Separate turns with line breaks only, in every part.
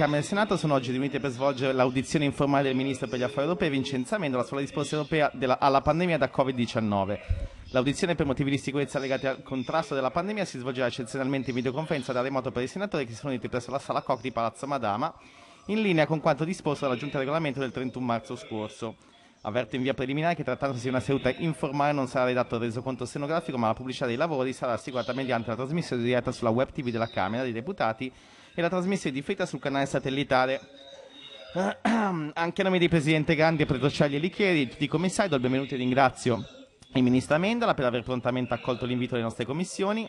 Camera e Senato sono oggi riunite per svolgere l'audizione informale del Ministro per gli Affari Europei Vincenzo Amendola sulla risposta europea della, alla pandemia da Covid-19. L'audizione per motivi di sicurezza legati al contrasto della pandemia si svolgerà eccezionalmente in videoconferenza da remoto per i senatori che si sono uniti presso la sala COC di Palazzo Madama, in linea con quanto disposto dalla Giunta Regolamento del 31 marzo scorso. Avverto in via preliminare che trattandosi di una seduta informale non sarà redatto il resoconto stenografico, ma la pubblicità dei lavori sarà assicurata mediante la trasmissione diretta sulla web TV della Camera dei Deputati e la trasmissione di Feta sul canale satellitare. Anche a nome di Presidente Grandi, Petrocelli e Lichieri, tutti i commissari, do il benvenuto e ringrazio il Ministro Amendola per aver prontamente accolto l'invito delle nostre commissioni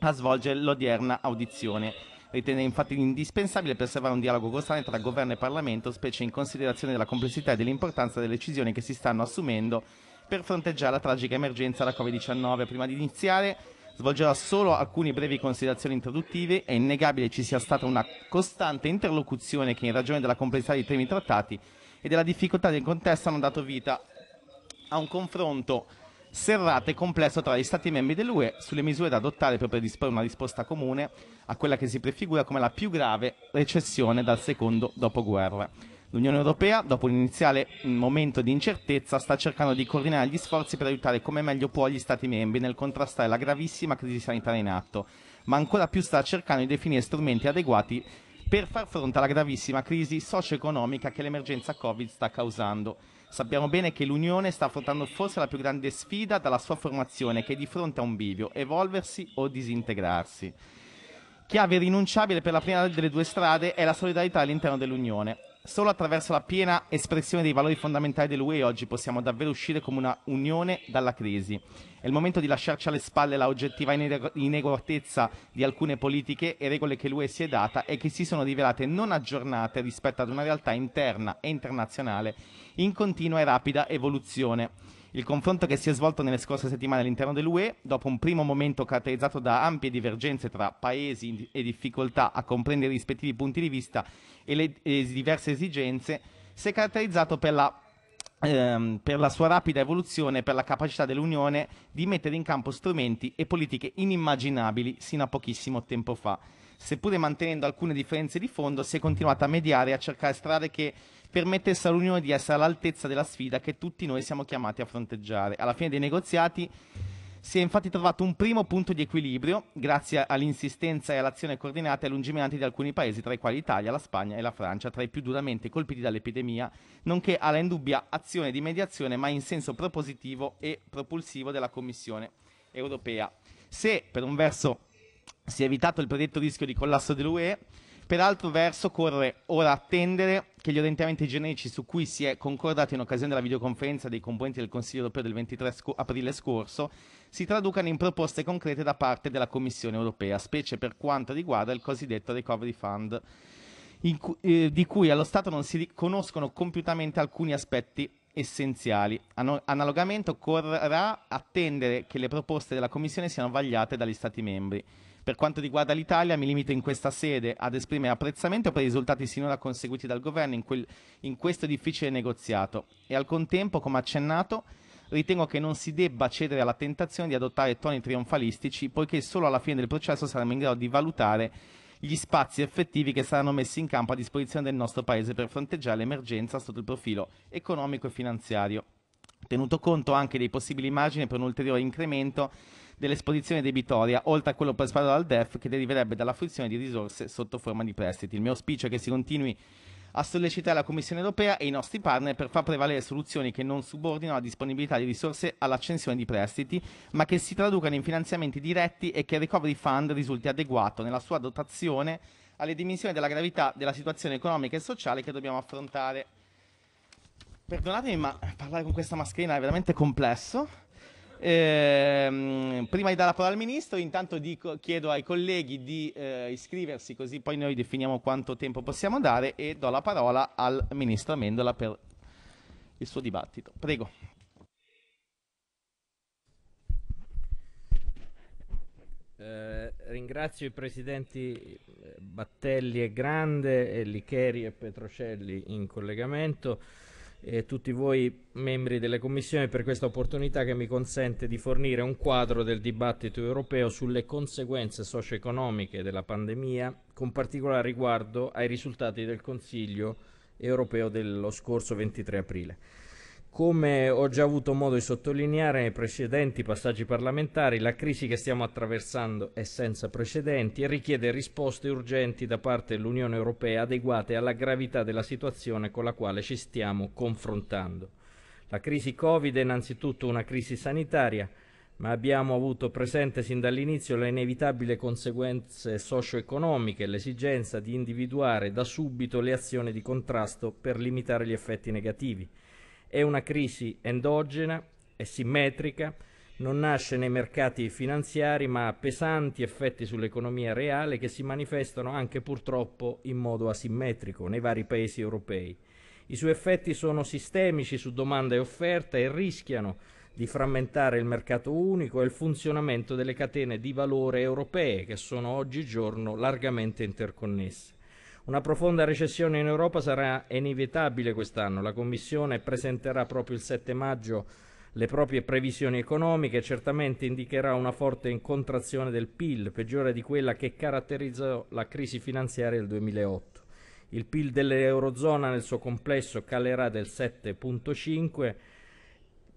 a svolgere l'odierna audizione. Ritiene infatti indispensabile preservare un dialogo costante tra governo e Parlamento, specie in considerazione della complessità e dell'importanza delle decisioni che si stanno assumendo per fronteggiare la tragica emergenza da Covid-19. Prima di iniziare svolgerò solo alcune brevi considerazioni introduttive. È innegabile ci sia stata una costante interlocuzione che, in ragione della complessità dei temi trattati e della difficoltà del contesto, hanno dato vita a un confronto serrato e complesso tra gli Stati membri dell'UE sulle misure da adottare per predisporre una risposta comune a quella che si prefigura come la più grave recessione dal secondo dopoguerra. L'Unione Europea, dopo un iniziale momento di incertezza, sta cercando di coordinare gli sforzi per aiutare come meglio può gli Stati membri nel contrastare la gravissima crisi sanitaria in atto, ma ancora più sta cercando di definire strumenti adeguati per far fronte alla gravissima crisi socio-economica che l'emergenza Covid sta causando. Sappiamo bene che l'Unione sta affrontando forse la più grande sfida dalla sua formazione, che è di fronte a un bivio, evolversi o disintegrarsi. Chiave rinunciabile per la prima delle due strade è la solidarietà all'interno dell'Unione. Solo attraverso la piena espressione dei valori fondamentali dell'UE oggi possiamo davvero uscire come una unione dalla crisi. È il momento di lasciarci alle spalle la oggettiva inadeguatezza di alcune politiche e regole che l'UE si è data e che si sono rivelate non aggiornate rispetto ad una realtà interna e internazionale in continua e rapida evoluzione il confronto che si è svolto nelle scorse settimane all'interno dell'UE, dopo un primo momento caratterizzato da ampie divergenze tra paesi e difficoltà a comprendere i rispettivi punti di vista e le diverse esigenze, si è caratterizzato per la ehm, per la sua rapida evoluzione e per la capacità dell'Unione di mettere in campo strumenti e politiche inimmaginabili sino a pochissimo tempo fa. Seppure mantenendo alcune differenze di fondo, si è continuata a mediare e a cercare strade che permettesse all'Unione di essere all'altezza della sfida che tutti noi siamo chiamati a fronteggiare. Alla fine dei negoziati si è infatti trovato un primo punto di equilibrio grazie all'insistenza e all'azione coordinata e lungimiranti di alcuni paesi, tra i quali l'Italia, la Spagna e la Francia, tra i più duramente colpiti dall'epidemia, nonché alla indubbia azione di mediazione, ma in senso propositivo e propulsivo della Commissione europea. Se per un verso si è evitato il predetto rischio di collasso dell'UE, Peraltro verso corre ora attendere che gli orientamenti generici su cui si è concordato in occasione della videoconferenza dei componenti del Consiglio europeo del 23 sc- aprile scorso si traducano in proposte concrete da parte della Commissione europea, specie per quanto riguarda il cosiddetto Recovery Fund, cu- eh, di cui allo Stato non si riconoscono compiutamente alcuni aspetti essenziali. An- analogamente occorrerà attendere che le proposte della Commissione siano vagliate dagli Stati membri. Per quanto riguarda l'Italia, mi limito in questa sede ad esprimere apprezzamento per i risultati sinora conseguiti dal governo in, quel, in questo difficile negoziato e al contempo, come accennato, ritengo che non si debba cedere alla tentazione di adottare toni trionfalistici, poiché solo alla fine del processo saremo in grado di valutare gli spazi effettivi che saranno messi in campo a disposizione del nostro Paese per fronteggiare l'emergenza sotto il profilo economico e finanziario, tenuto conto anche dei possibili margini per un ulteriore incremento dell'esposizione debitoria, oltre a quello presentato dal DEF che deriverebbe dalla fruizione di risorse sotto forma di prestiti. Il mio auspicio è che si continui a sollecitare la Commissione europea e i nostri partner per far prevalere soluzioni che non subordinano la disponibilità di risorse all'accensione di prestiti, ma che si traducano in finanziamenti diretti e che il recovery fund risulti adeguato nella sua dotazione alle dimensioni della gravità della situazione economica e sociale che dobbiamo affrontare. Perdonatemi, ma parlare con questa mascherina è veramente complesso. Eh, prima di dare la parola al ministro, intanto dico, chiedo ai colleghi di eh, iscriversi così poi noi definiamo quanto tempo possiamo dare e do la parola al ministro Amendola per il suo dibattito. Prego.
Eh, ringrazio i presidenti eh, Battelli e Grande e Licheri e Petrocelli in collegamento e tutti voi membri delle commissioni per questa opportunità che mi consente di fornire un quadro del dibattito europeo sulle conseguenze socio-economiche della pandemia, con particolare riguardo ai risultati del Consiglio europeo dello scorso 23 aprile. Come ho già avuto modo di sottolineare nei precedenti passaggi parlamentari, la crisi che stiamo attraversando è senza precedenti e richiede risposte urgenti da parte dell'Unione Europea adeguate alla gravità della situazione con la quale ci stiamo confrontando. La crisi Covid è innanzitutto una crisi sanitaria, ma abbiamo avuto presente sin dall'inizio le inevitabili conseguenze socio-economiche e l'esigenza di individuare da subito le azioni di contrasto per limitare gli effetti negativi. È una crisi endogena, e simmetrica, non nasce nei mercati finanziari ma ha pesanti effetti sull'economia reale che si manifestano anche purtroppo in modo asimmetrico nei vari paesi europei. I suoi effetti sono sistemici su domanda e offerta e rischiano di frammentare il mercato unico e il funzionamento delle catene di valore europee che sono oggigiorno largamente interconnesse. Una profonda recessione in Europa sarà inevitabile quest'anno. La Commissione presenterà proprio il 7 maggio le proprie previsioni economiche e certamente indicherà una forte contrazione del PIL, peggiore di quella che caratterizzò la crisi finanziaria del 2008. Il PIL dell'Eurozona nel suo complesso calerà del 7,5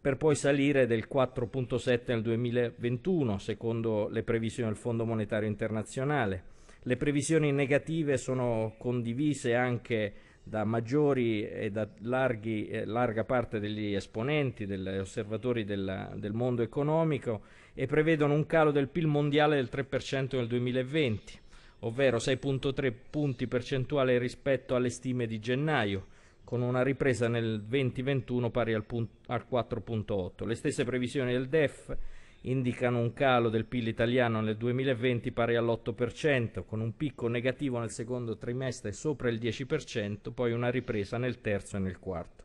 per poi salire del 4,7 nel 2021, secondo le previsioni del Fondo Monetario Internazionale. Le previsioni negative sono condivise anche da maggiori e da larghi, eh, larga parte degli esponenti, degli osservatori della, del mondo economico e prevedono un calo del PIL mondiale del 3% nel 2020, ovvero 6.3 punti percentuali rispetto alle stime di gennaio, con una ripresa nel 2021 pari al, al 4.8. Le stesse previsioni del DEF indicano un calo del PIL italiano nel 2020 pari all'8%, con un picco negativo nel secondo trimestre sopra il 10%, poi una ripresa nel terzo e nel quarto.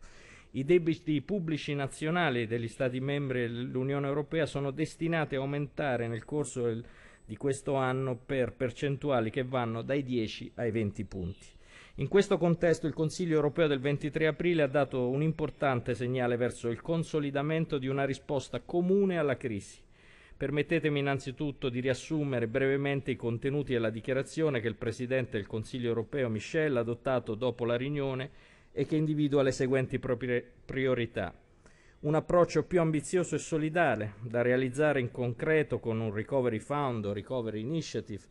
I debiti pubblici nazionali degli Stati membri dell'Unione Europea sono destinati a aumentare nel corso del, di questo anno per percentuali che vanno dai 10 ai 20 punti. In questo contesto il Consiglio europeo del 23 aprile ha dato un importante segnale verso il consolidamento di una risposta comune alla crisi, Permettetemi innanzitutto di riassumere brevemente i contenuti della dichiarazione che il Presidente del Consiglio europeo Michel ha adottato dopo la riunione e che individua le seguenti priorità. Un approccio più ambizioso e solidale da realizzare in concreto con un Recovery Fund o Recovery Initiative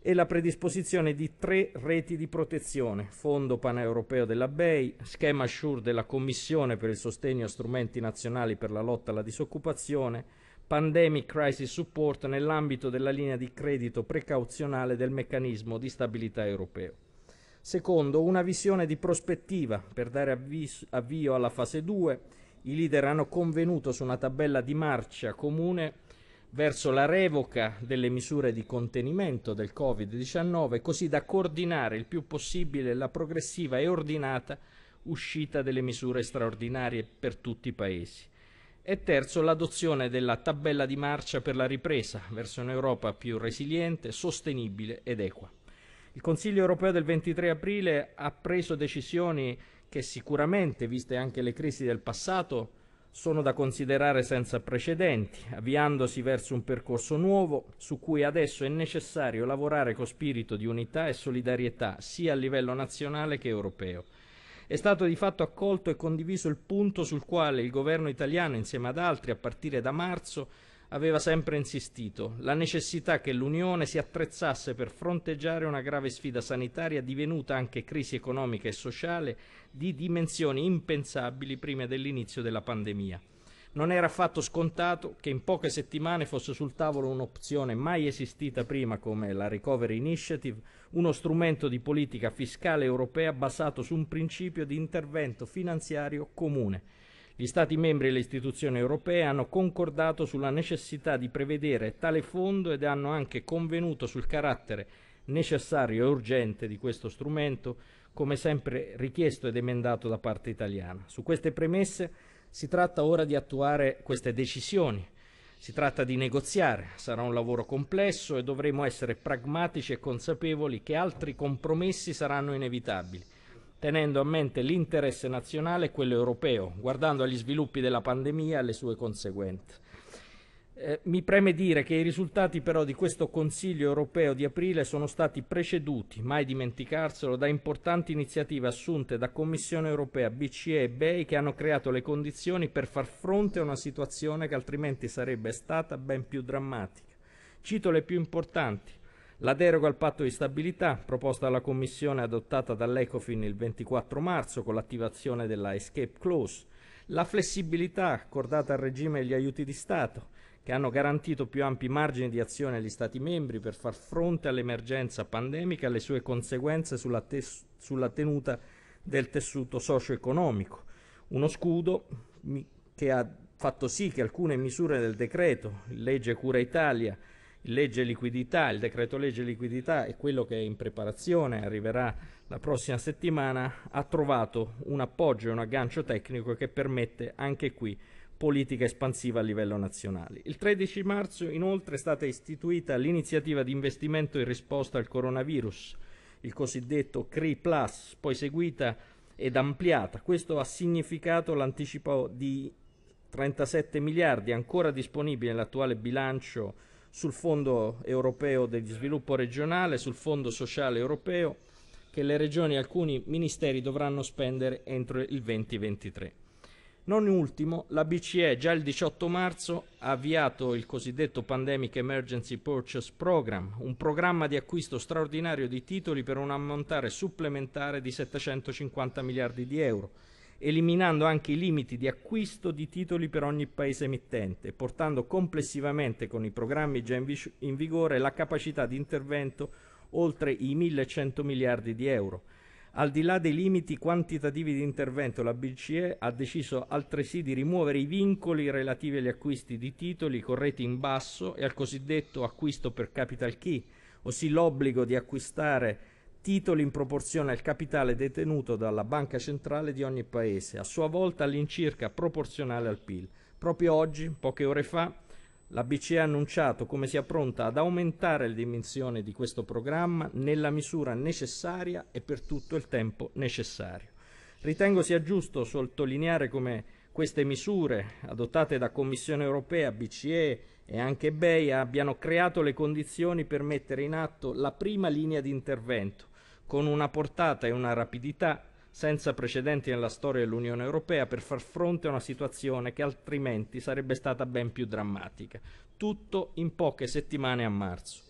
e la predisposizione di tre reti di protezione, Fondo Paneuropeo della BEI, Schema Sure della Commissione per il sostegno a strumenti nazionali per la lotta alla disoccupazione Pandemic Crisis Support nell'ambito della linea di credito precauzionale del meccanismo di stabilità europeo. Secondo, una visione di prospettiva per dare avviso, avvio alla fase 2. I leader hanno convenuto su una tabella di marcia comune verso la revoca delle misure di contenimento del Covid-19, così da coordinare il più possibile la progressiva e ordinata uscita delle misure straordinarie per tutti i Paesi e terzo l'adozione della tabella di marcia per la ripresa verso un'Europa più resiliente, sostenibile ed equa. Il Consiglio europeo del 23 aprile ha preso decisioni che sicuramente, viste anche le crisi del passato, sono da considerare senza precedenti, avviandosi verso un percorso nuovo su cui adesso è necessario lavorare con spirito di unità e solidarietà sia a livello nazionale che europeo. È stato di fatto accolto e condiviso il punto sul quale il governo italiano, insieme ad altri, a partire da marzo, aveva sempre insistito, la necessità che l'Unione si attrezzasse per fronteggiare una grave sfida sanitaria divenuta anche crisi economica e sociale di dimensioni impensabili prima dell'inizio della pandemia. Non era affatto scontato che in poche settimane fosse sul tavolo un'opzione mai esistita prima come la Recovery Initiative, uno strumento di politica fiscale europea basato su un principio di intervento finanziario comune. Gli Stati membri e le istituzioni europee hanno concordato sulla necessità di prevedere tale fondo ed hanno anche convenuto sul carattere necessario e urgente di questo strumento, come sempre richiesto ed emendato da parte italiana. Su queste premesse si tratta ora di attuare queste decisioni. Si tratta di negoziare, sarà un lavoro complesso e dovremo essere pragmatici e consapevoli che altri compromessi saranno inevitabili, tenendo a mente l'interesse nazionale e quello europeo, guardando agli sviluppi della pandemia e alle sue conseguenze. Eh, mi preme dire che i risultati però di questo Consiglio europeo di aprile sono stati preceduti, mai dimenticarselo, da importanti iniziative assunte da Commissione europea, BCE e BEI che hanno creato le condizioni per far fronte a una situazione che altrimenti sarebbe stata ben più drammatica. Cito le più importanti. La deroga al patto di stabilità proposta dalla Commissione adottata dall'Ecofin il 24 marzo con l'attivazione della escape clause, la flessibilità accordata al regime degli aiuti di Stato, che hanno garantito più ampi margini di azione agli Stati membri per far fronte all'emergenza pandemica e alle sue conseguenze sulla, tes- sulla tenuta del tessuto socio-economico. Uno scudo che ha fatto sì che alcune misure del decreto, legge Cura Italia, legge liquidità, il decreto legge liquidità e quello che è in preparazione, arriverà la prossima settimana, ha trovato un appoggio e un aggancio tecnico che permette anche qui politica espansiva a livello nazionale. Il 13 marzo inoltre è stata istituita l'iniziativa di investimento in risposta al coronavirus, il cosiddetto CRI Plus, poi seguita ed ampliata. Questo ha significato l'anticipo di 37 miliardi ancora disponibili nell'attuale bilancio sul Fondo europeo di sviluppo regionale, sul Fondo sociale europeo, che le regioni e alcuni ministeri dovranno spendere entro il 2023. Non ultimo, la BCE già il 18 marzo ha avviato il cosiddetto Pandemic Emergency Purchase Program, un programma di acquisto straordinario di titoli per un ammontare supplementare di 750 miliardi di euro, eliminando anche i limiti di acquisto di titoli per ogni paese emittente, portando complessivamente con i programmi già in, vigore la capacità di intervento oltre i 1100 miliardi di euro al di là dei limiti quantitativi di intervento, la BCE ha deciso altresì di rimuovere i vincoli relativi agli acquisti di titoli corretti in basso e al cosiddetto acquisto per capital key, ossia l'obbligo di acquistare titoli in proporzione al capitale detenuto dalla banca centrale di ogni paese, a sua volta all'incirca proporzionale al PIL. Proprio oggi, poche ore fa, la BCE ha annunciato come sia pronta ad aumentare le dimensioni di questo programma nella misura necessaria e per tutto il tempo necessario. Ritengo sia giusto sottolineare come queste misure adottate da Commissione europea, BCE e anche BEI abbiano creato le condizioni per mettere in atto la prima linea di intervento con una portata e una rapidità senza precedenti nella storia dell'Unione Europea per far fronte a una situazione che altrimenti sarebbe stata ben più drammatica. Tutto in poche settimane a marzo.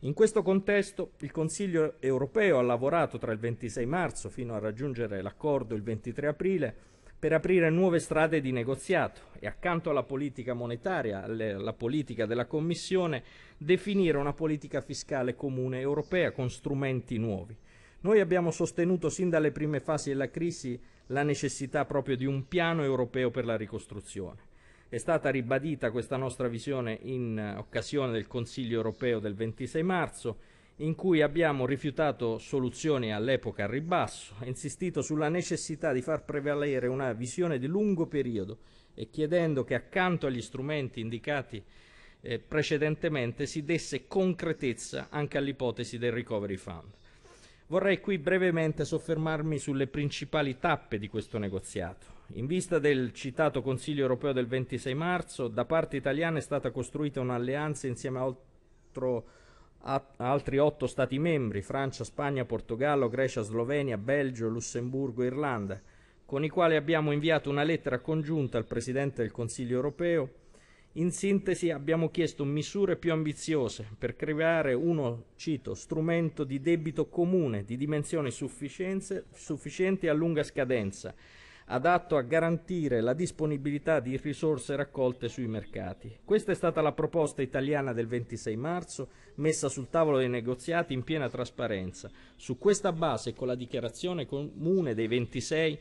In questo contesto il Consiglio europeo ha lavorato tra il 26 marzo fino a raggiungere l'accordo il 23 aprile per aprire nuove strade di negoziato e accanto alla politica monetaria, alla politica della Commissione, definire una politica fiscale comune europea con strumenti nuovi. Noi abbiamo sostenuto sin dalle prime fasi della crisi la necessità proprio di un piano europeo per la ricostruzione. È stata ribadita questa nostra visione in eh, occasione del Consiglio europeo del 26 marzo, in cui abbiamo rifiutato soluzioni all'epoca a ribasso, insistito sulla necessità di far prevalere una visione di lungo periodo e chiedendo che accanto agli strumenti indicati eh, precedentemente si desse concretezza anche all'ipotesi del recovery fund. Vorrei qui brevemente soffermarmi sulle principali tappe di questo negoziato. In vista del citato Consiglio europeo del 26 marzo, da parte italiana è stata costruita un'alleanza insieme a, altro, a, altri otto Stati membri, Francia, Spagna, Portogallo, Grecia, Slovenia, Belgio, Lussemburgo Irlanda, con i quali abbiamo inviato una lettera congiunta al Presidente del Consiglio europeo in sintesi abbiamo chiesto misure più ambiziose per creare uno, cito, strumento di debito comune di dimensioni sufficienti a lunga scadenza, adatto a garantire la disponibilità di risorse raccolte sui mercati. Questa è stata la proposta italiana del 26 marzo, messa sul tavolo dei negoziati in piena trasparenza. Su questa base, con la dichiarazione comune dei 26,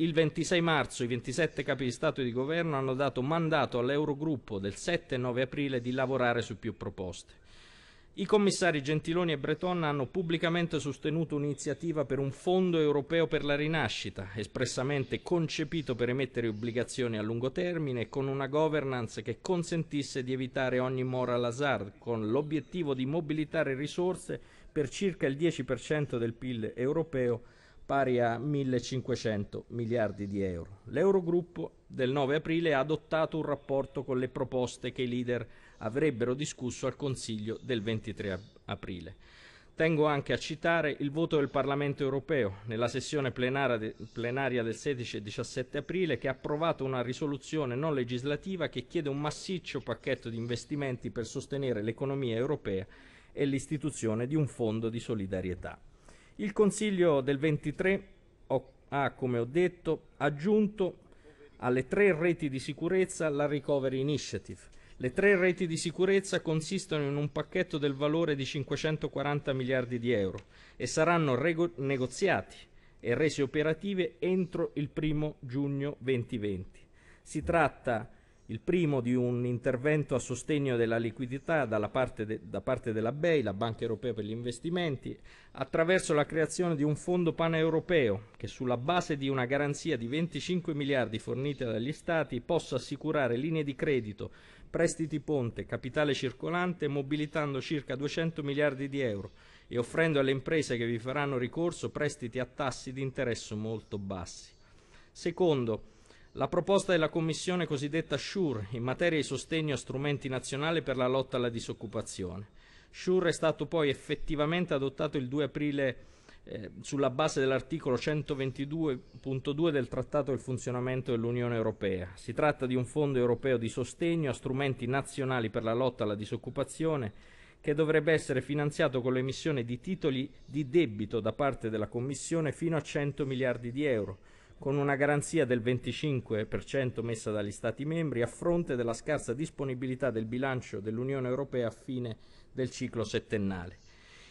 il 26 marzo i 27 capi di Stato e di Governo hanno dato mandato all'Eurogruppo del 7 e 9 aprile di lavorare su più proposte. I commissari Gentiloni e Breton hanno pubblicamente sostenuto un'iniziativa per un fondo europeo per la rinascita, espressamente concepito per emettere obbligazioni a lungo termine con una governance che consentisse di evitare ogni moral hazard, con l'obiettivo di mobilitare risorse per circa il 10% del PIL europeo pari a 1.500 miliardi di euro. L'Eurogruppo del 9 aprile ha adottato un rapporto con le proposte che i leader avrebbero discusso al Consiglio del 23 aprile. Tengo anche a citare il voto del Parlamento europeo nella sessione plenaria del 16 e 17 aprile che ha approvato una risoluzione non legislativa che chiede un massiccio pacchetto di investimenti per sostenere l'economia europea e l'istituzione di un fondo di solidarietà. Il Consiglio del 23 ha, ah, come ho detto, aggiunto alle tre reti di sicurezza la Recovery Initiative. Le tre reti di sicurezza consistono in un pacchetto del valore di 540 miliardi di euro e saranno rego- negoziati e resi operative entro il primo giugno 2020. Si tratta di il primo di un intervento a sostegno della liquidità parte de, da parte della BEI, la Banca Europea per gli Investimenti, attraverso la creazione di un fondo paneuropeo che sulla base di una garanzia di 25 miliardi fornita dagli Stati possa assicurare linee di credito, prestiti ponte, capitale circolante, mobilitando circa 200 miliardi di euro e offrendo alle imprese che vi faranno ricorso prestiti a tassi di interesse molto bassi. Secondo, la proposta della commissione cosiddetta SURE in materia di sostegno a strumenti nazionali per la lotta alla disoccupazione. SURE è stato poi effettivamente adottato il 2 aprile eh, sulla base dell'articolo 122.2 del Trattato del funzionamento dell'Unione Europea. Si tratta di un fondo europeo di sostegno a strumenti nazionali per la lotta alla disoccupazione che dovrebbe essere finanziato con l'emissione di titoli di debito da parte della Commissione fino a 100 miliardi di euro con una garanzia del 25% messa dagli Stati membri a fronte della scarsa disponibilità del bilancio dell'Unione Europea a fine del ciclo settennale.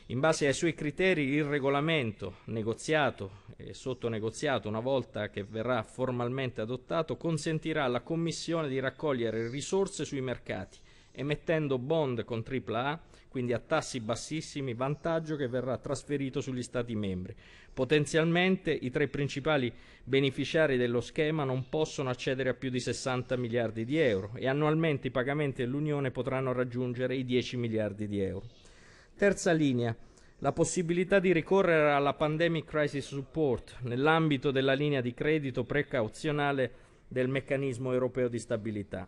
In base ai suoi criteri il regolamento negoziato e sottonegoziato una volta che verrà formalmente adottato consentirà alla Commissione di raccogliere risorse sui mercati emettendo bond con AAA quindi a tassi bassissimi, vantaggio che verrà trasferito sugli Stati membri. Potenzialmente i tre principali beneficiari dello schema non possono accedere a più di 60 miliardi di euro e annualmente i pagamenti dell'Unione potranno raggiungere i 10 miliardi di euro. Terza linea. La possibilità di ricorrere alla Pandemic Crisis Support nell'ambito della linea di credito precauzionale del meccanismo europeo di stabilità.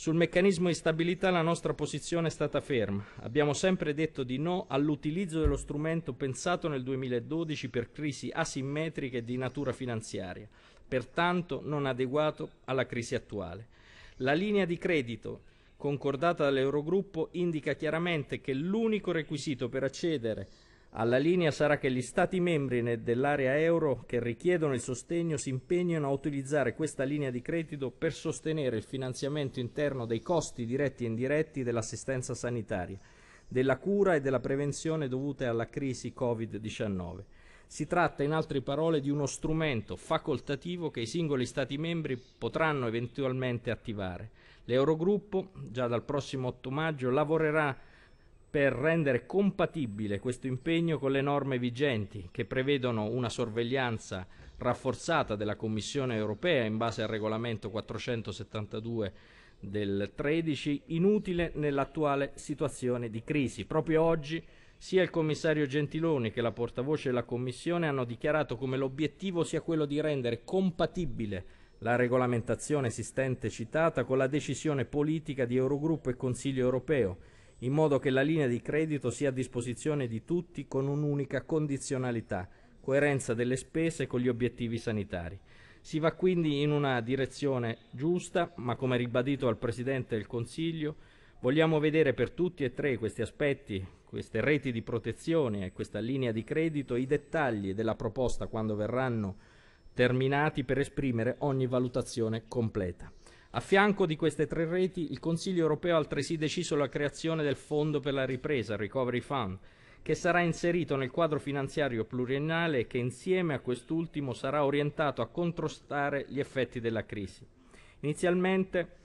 Sul meccanismo di stabilità la nostra posizione è stata ferma. Abbiamo sempre detto di no all'utilizzo dello strumento pensato nel 2012 per crisi asimmetriche di natura finanziaria, pertanto non adeguato alla crisi attuale. La linea di credito concordata dall'Eurogruppo indica chiaramente che l'unico requisito per accedere alla linea sarà che gli Stati membri dell'area euro che richiedono il sostegno si impegnano a utilizzare questa linea di credito per sostenere il finanziamento interno dei costi diretti e indiretti dell'assistenza sanitaria, della cura e della prevenzione dovute alla crisi Covid-19. Si tratta in altre parole di uno strumento facoltativo che i singoli Stati membri potranno eventualmente attivare. L'Eurogruppo, già dal prossimo 8 maggio, lavorerà per rendere compatibile questo impegno con le norme vigenti che prevedono una sorveglianza rafforzata della Commissione europea in base al regolamento 472 del 13 inutile nell'attuale situazione di crisi. Proprio oggi sia il commissario Gentiloni che la portavoce della Commissione hanno dichiarato come l'obiettivo sia quello di rendere compatibile la regolamentazione esistente citata con la decisione politica di Eurogruppo e Consiglio europeo in modo che la linea di credito sia a disposizione di tutti con un'unica condizionalità, coerenza delle spese con gli obiettivi sanitari. Si va quindi in una direzione giusta, ma come ribadito al Presidente del Consiglio, vogliamo vedere per tutti e tre questi aspetti, queste reti di protezione e questa linea di credito, i dettagli della proposta quando verranno terminati per esprimere ogni valutazione completa. A fianco di queste tre reti, il Consiglio europeo ha altresì deciso la creazione del Fondo per la ripresa, Recovery Fund, che sarà inserito nel quadro finanziario pluriennale e che insieme a quest'ultimo sarà orientato a contrastare gli effetti della crisi. Inizialmente,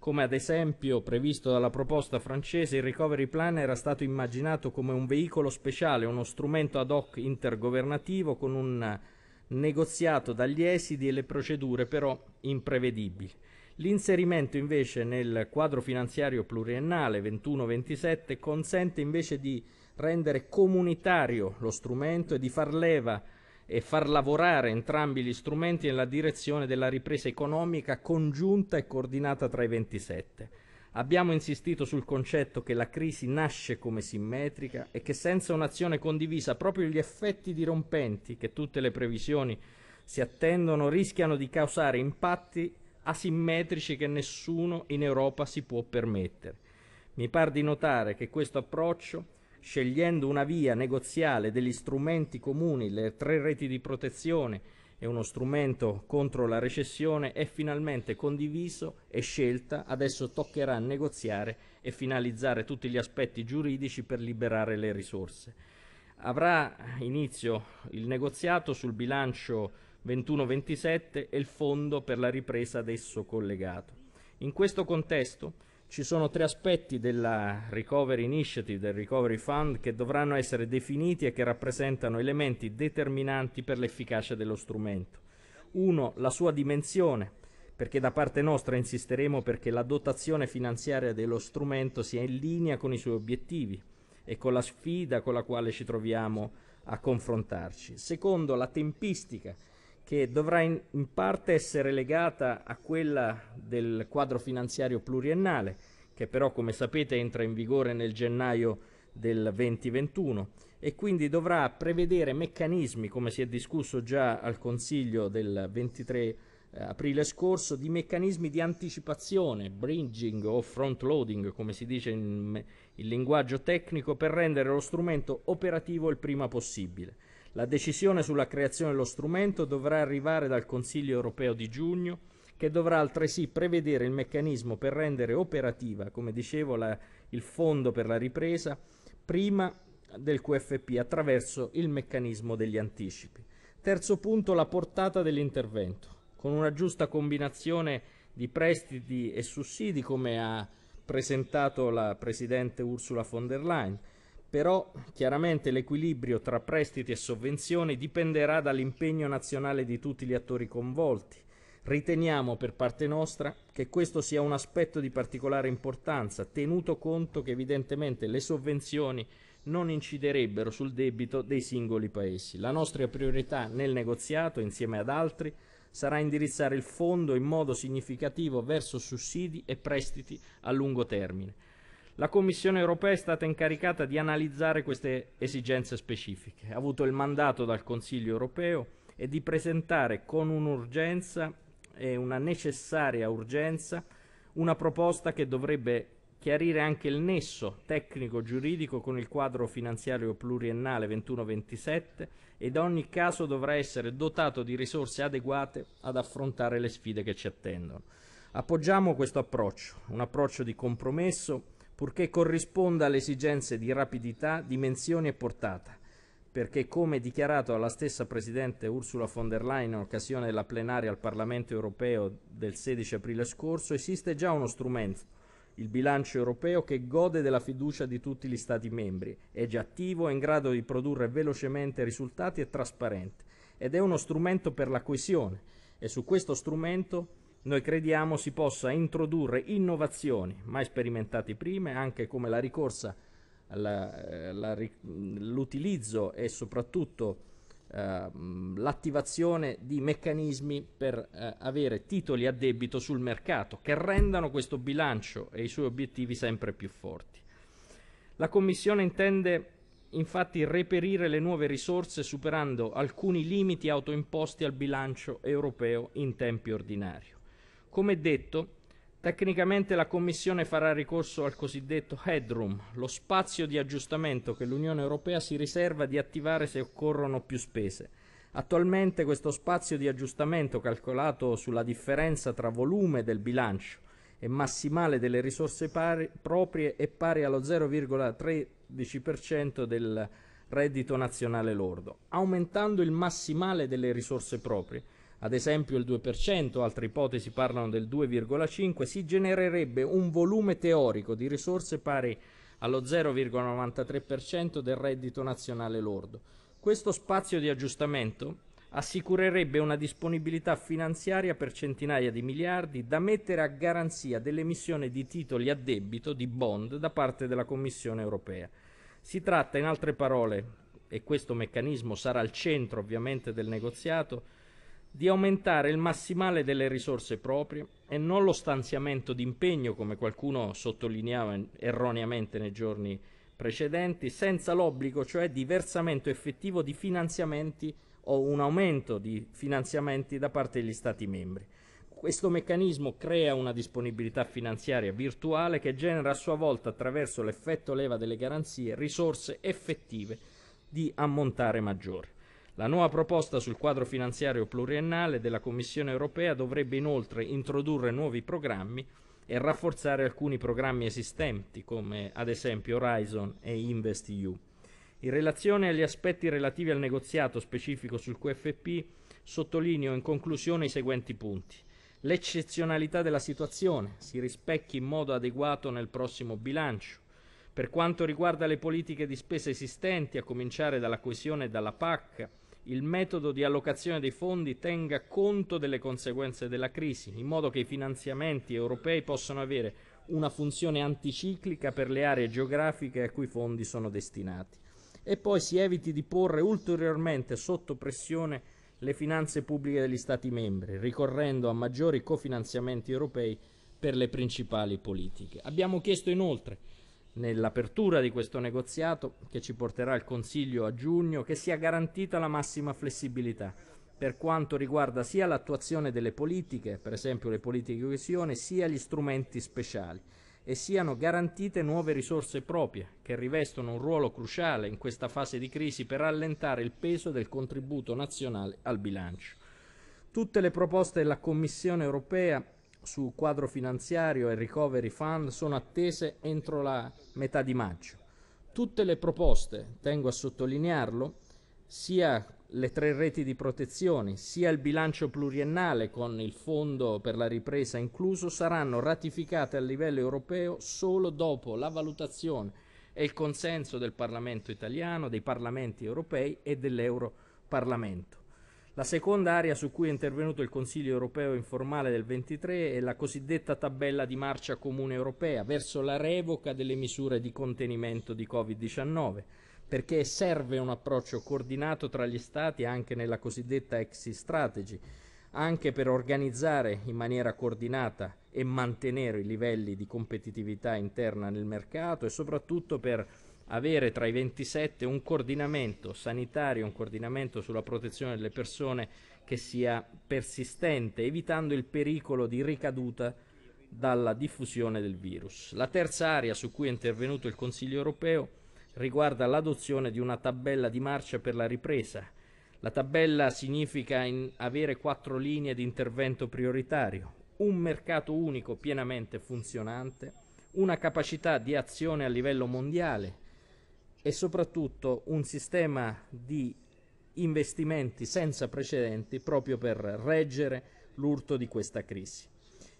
come ad esempio previsto dalla proposta francese, il recovery plan era stato immaginato come un veicolo speciale, uno strumento ad hoc intergovernativo con un negoziato dagli esiti e le procedure però imprevedibili. L'inserimento invece nel quadro finanziario pluriennale 21-27 consente invece di rendere comunitario lo strumento e di far leva e far lavorare entrambi gli strumenti nella direzione della ripresa economica congiunta e coordinata tra i 27. Abbiamo insistito sul concetto che la crisi nasce come simmetrica e che senza un'azione condivisa proprio gli effetti dirompenti che tutte le previsioni si attendono rischiano di causare impatti asimmetrici che nessuno in Europa si può permettere. Mi par di notare che questo approccio, scegliendo una via negoziale degli strumenti comuni, le tre reti di protezione e uno strumento contro la recessione, è finalmente condiviso e scelta. Adesso toccherà negoziare e finalizzare tutti gli aspetti giuridici per liberare le risorse. Avrà inizio il negoziato sul bilancio 21-27 e il Fondo per la ripresa ad esso collegato. In questo contesto ci sono tre aspetti della Recovery Initiative, del Recovery Fund, che dovranno essere definiti e che rappresentano elementi determinanti per l'efficacia dello strumento. Uno, la sua dimensione, perché da parte nostra insisteremo perché la dotazione finanziaria dello strumento sia in linea con i suoi obiettivi e con la sfida con la quale ci troviamo a confrontarci. Secondo, la tempistica, che dovrà in, in parte essere legata a quella del quadro finanziario pluriennale, che però come sapete entra in vigore nel gennaio del 2021 e quindi dovrà prevedere meccanismi, come si è discusso già al Consiglio del 23 eh, aprile scorso, di meccanismi di anticipazione, bridging o front loading, come si dice in, in linguaggio tecnico, per rendere lo strumento operativo il prima possibile. La decisione sulla creazione dello strumento dovrà arrivare dal Consiglio europeo di giugno, che dovrà altresì prevedere il meccanismo per rendere operativa, come dicevo, la, il fondo per la ripresa prima del QFP attraverso il meccanismo degli anticipi. Terzo punto, la portata dell'intervento. Con una giusta combinazione di prestiti e sussidi, come ha presentato la Presidente Ursula von der Leyen, però chiaramente l'equilibrio tra prestiti e sovvenzioni dipenderà dall'impegno nazionale di tutti gli attori coinvolti. Riteniamo per parte nostra che questo sia un aspetto di particolare importanza, tenuto conto che evidentemente le sovvenzioni non inciderebbero sul debito dei singoli paesi. La nostra priorità nel negoziato, insieme ad altri, sarà indirizzare il fondo in modo significativo verso sussidi e prestiti a lungo termine la Commissione europea è stata incaricata di analizzare queste esigenze specifiche, ha avuto il mandato dal Consiglio europeo e di presentare con un'urgenza e una necessaria urgenza una proposta che dovrebbe chiarire anche il nesso tecnico-giuridico con il quadro finanziario pluriennale 21-27 ed ogni caso dovrà essere dotato di risorse adeguate ad affrontare le sfide che ci attendono. Appoggiamo questo approccio, un approccio di compromesso purché corrisponda alle esigenze di rapidità, dimensioni e portata, perché come dichiarato alla stessa Presidente Ursula von der Leyen in occasione della plenaria al Parlamento europeo del 16 aprile scorso, esiste già uno strumento, il bilancio europeo, che gode della fiducia di tutti gli Stati membri, è già attivo, è in grado di produrre velocemente risultati e trasparente, ed è uno strumento per la coesione e su questo strumento noi crediamo si possa introdurre innovazioni mai sperimentate prima, anche come la ricorsa, la, eh, la, l'utilizzo e soprattutto eh, l'attivazione di meccanismi per eh, avere titoli a debito sul mercato che rendano questo bilancio e i suoi obiettivi sempre più forti. La Commissione intende infatti reperire le nuove risorse superando alcuni limiti autoimposti al bilancio europeo in tempi ordinari. Come detto, tecnicamente la Commissione farà ricorso al cosiddetto headroom, lo spazio di aggiustamento che l'Unione Europea si riserva di attivare se occorrono più spese. Attualmente questo spazio di aggiustamento calcolato sulla differenza tra volume del bilancio e massimale delle risorse pari, proprie è pari allo 0,13% del reddito nazionale lordo, aumentando il massimale delle risorse proprie ad esempio il 2%, altre ipotesi parlano del 2,5%, si genererebbe un volume teorico di risorse pari allo 0,93% del reddito nazionale lordo. Questo spazio di aggiustamento assicurerebbe una disponibilità finanziaria per centinaia di miliardi da mettere a garanzia dell'emissione di titoli a debito, di bond, da parte della Commissione europea. Si tratta, in altre parole, e questo meccanismo sarà al centro ovviamente del negoziato, di aumentare il massimale delle risorse proprie e non lo stanziamento di impegno, come qualcuno sottolineava erroneamente nei giorni precedenti, senza l'obbligo, cioè di versamento effettivo di finanziamenti o un aumento di finanziamenti da parte degli Stati membri. Questo meccanismo crea una disponibilità finanziaria virtuale che genera a sua volta, attraverso l'effetto leva delle garanzie, risorse effettive di ammontare maggiore. La nuova proposta sul quadro finanziario pluriennale della Commissione europea dovrebbe inoltre introdurre nuovi programmi e rafforzare alcuni programmi esistenti, come ad esempio Horizon e InvestEU. In relazione agli aspetti relativi al negoziato specifico sul QFP, sottolineo in conclusione i seguenti punti. L'eccezionalità della situazione si rispecchi in modo adeguato nel prossimo bilancio. Per quanto riguarda le politiche di spesa esistenti, a cominciare dalla coesione e dalla PAC, il metodo di allocazione dei fondi tenga conto delle conseguenze della crisi, in modo che i finanziamenti europei possano avere una funzione anticiclica per le aree geografiche a cui i fondi sono destinati. E poi si eviti di porre ulteriormente sotto pressione le finanze pubbliche degli Stati membri, ricorrendo a maggiori cofinanziamenti europei per le principali politiche. Abbiamo chiesto inoltre nell'apertura di questo negoziato che ci porterà il Consiglio a giugno che sia garantita la massima flessibilità per quanto riguarda sia l'attuazione delle politiche, per esempio le politiche di coesione, sia gli strumenti speciali e siano garantite nuove risorse proprie che rivestono un ruolo cruciale in questa fase di crisi per allentare il peso del contributo nazionale al bilancio. Tutte le proposte della Commissione europea sul quadro finanziario e recovery fund sono attese entro la metà di maggio. Tutte le proposte, tengo a sottolinearlo, sia le tre reti di protezione, sia il bilancio pluriennale con il fondo per la ripresa incluso, saranno ratificate a livello europeo solo dopo la valutazione e il consenso del Parlamento italiano, dei parlamenti europei e dell'Europarlamento. La seconda area su cui è intervenuto il Consiglio europeo informale del 23 è la cosiddetta tabella di marcia comune europea verso la revoca delle misure di contenimento di Covid-19, perché serve un approccio coordinato tra gli Stati anche nella cosiddetta exit strategy, anche per organizzare in maniera coordinata e mantenere i livelli di competitività interna nel mercato e soprattutto per avere tra i 27 un coordinamento sanitario, un coordinamento sulla protezione delle persone che sia persistente, evitando il pericolo di ricaduta dalla diffusione del virus. La terza area su cui è intervenuto il Consiglio europeo riguarda l'adozione di una tabella di marcia per la ripresa. La tabella significa avere quattro linee di intervento prioritario, un mercato unico pienamente funzionante, una capacità di azione a livello mondiale e soprattutto un sistema di investimenti senza precedenti proprio per reggere l'urto di questa crisi.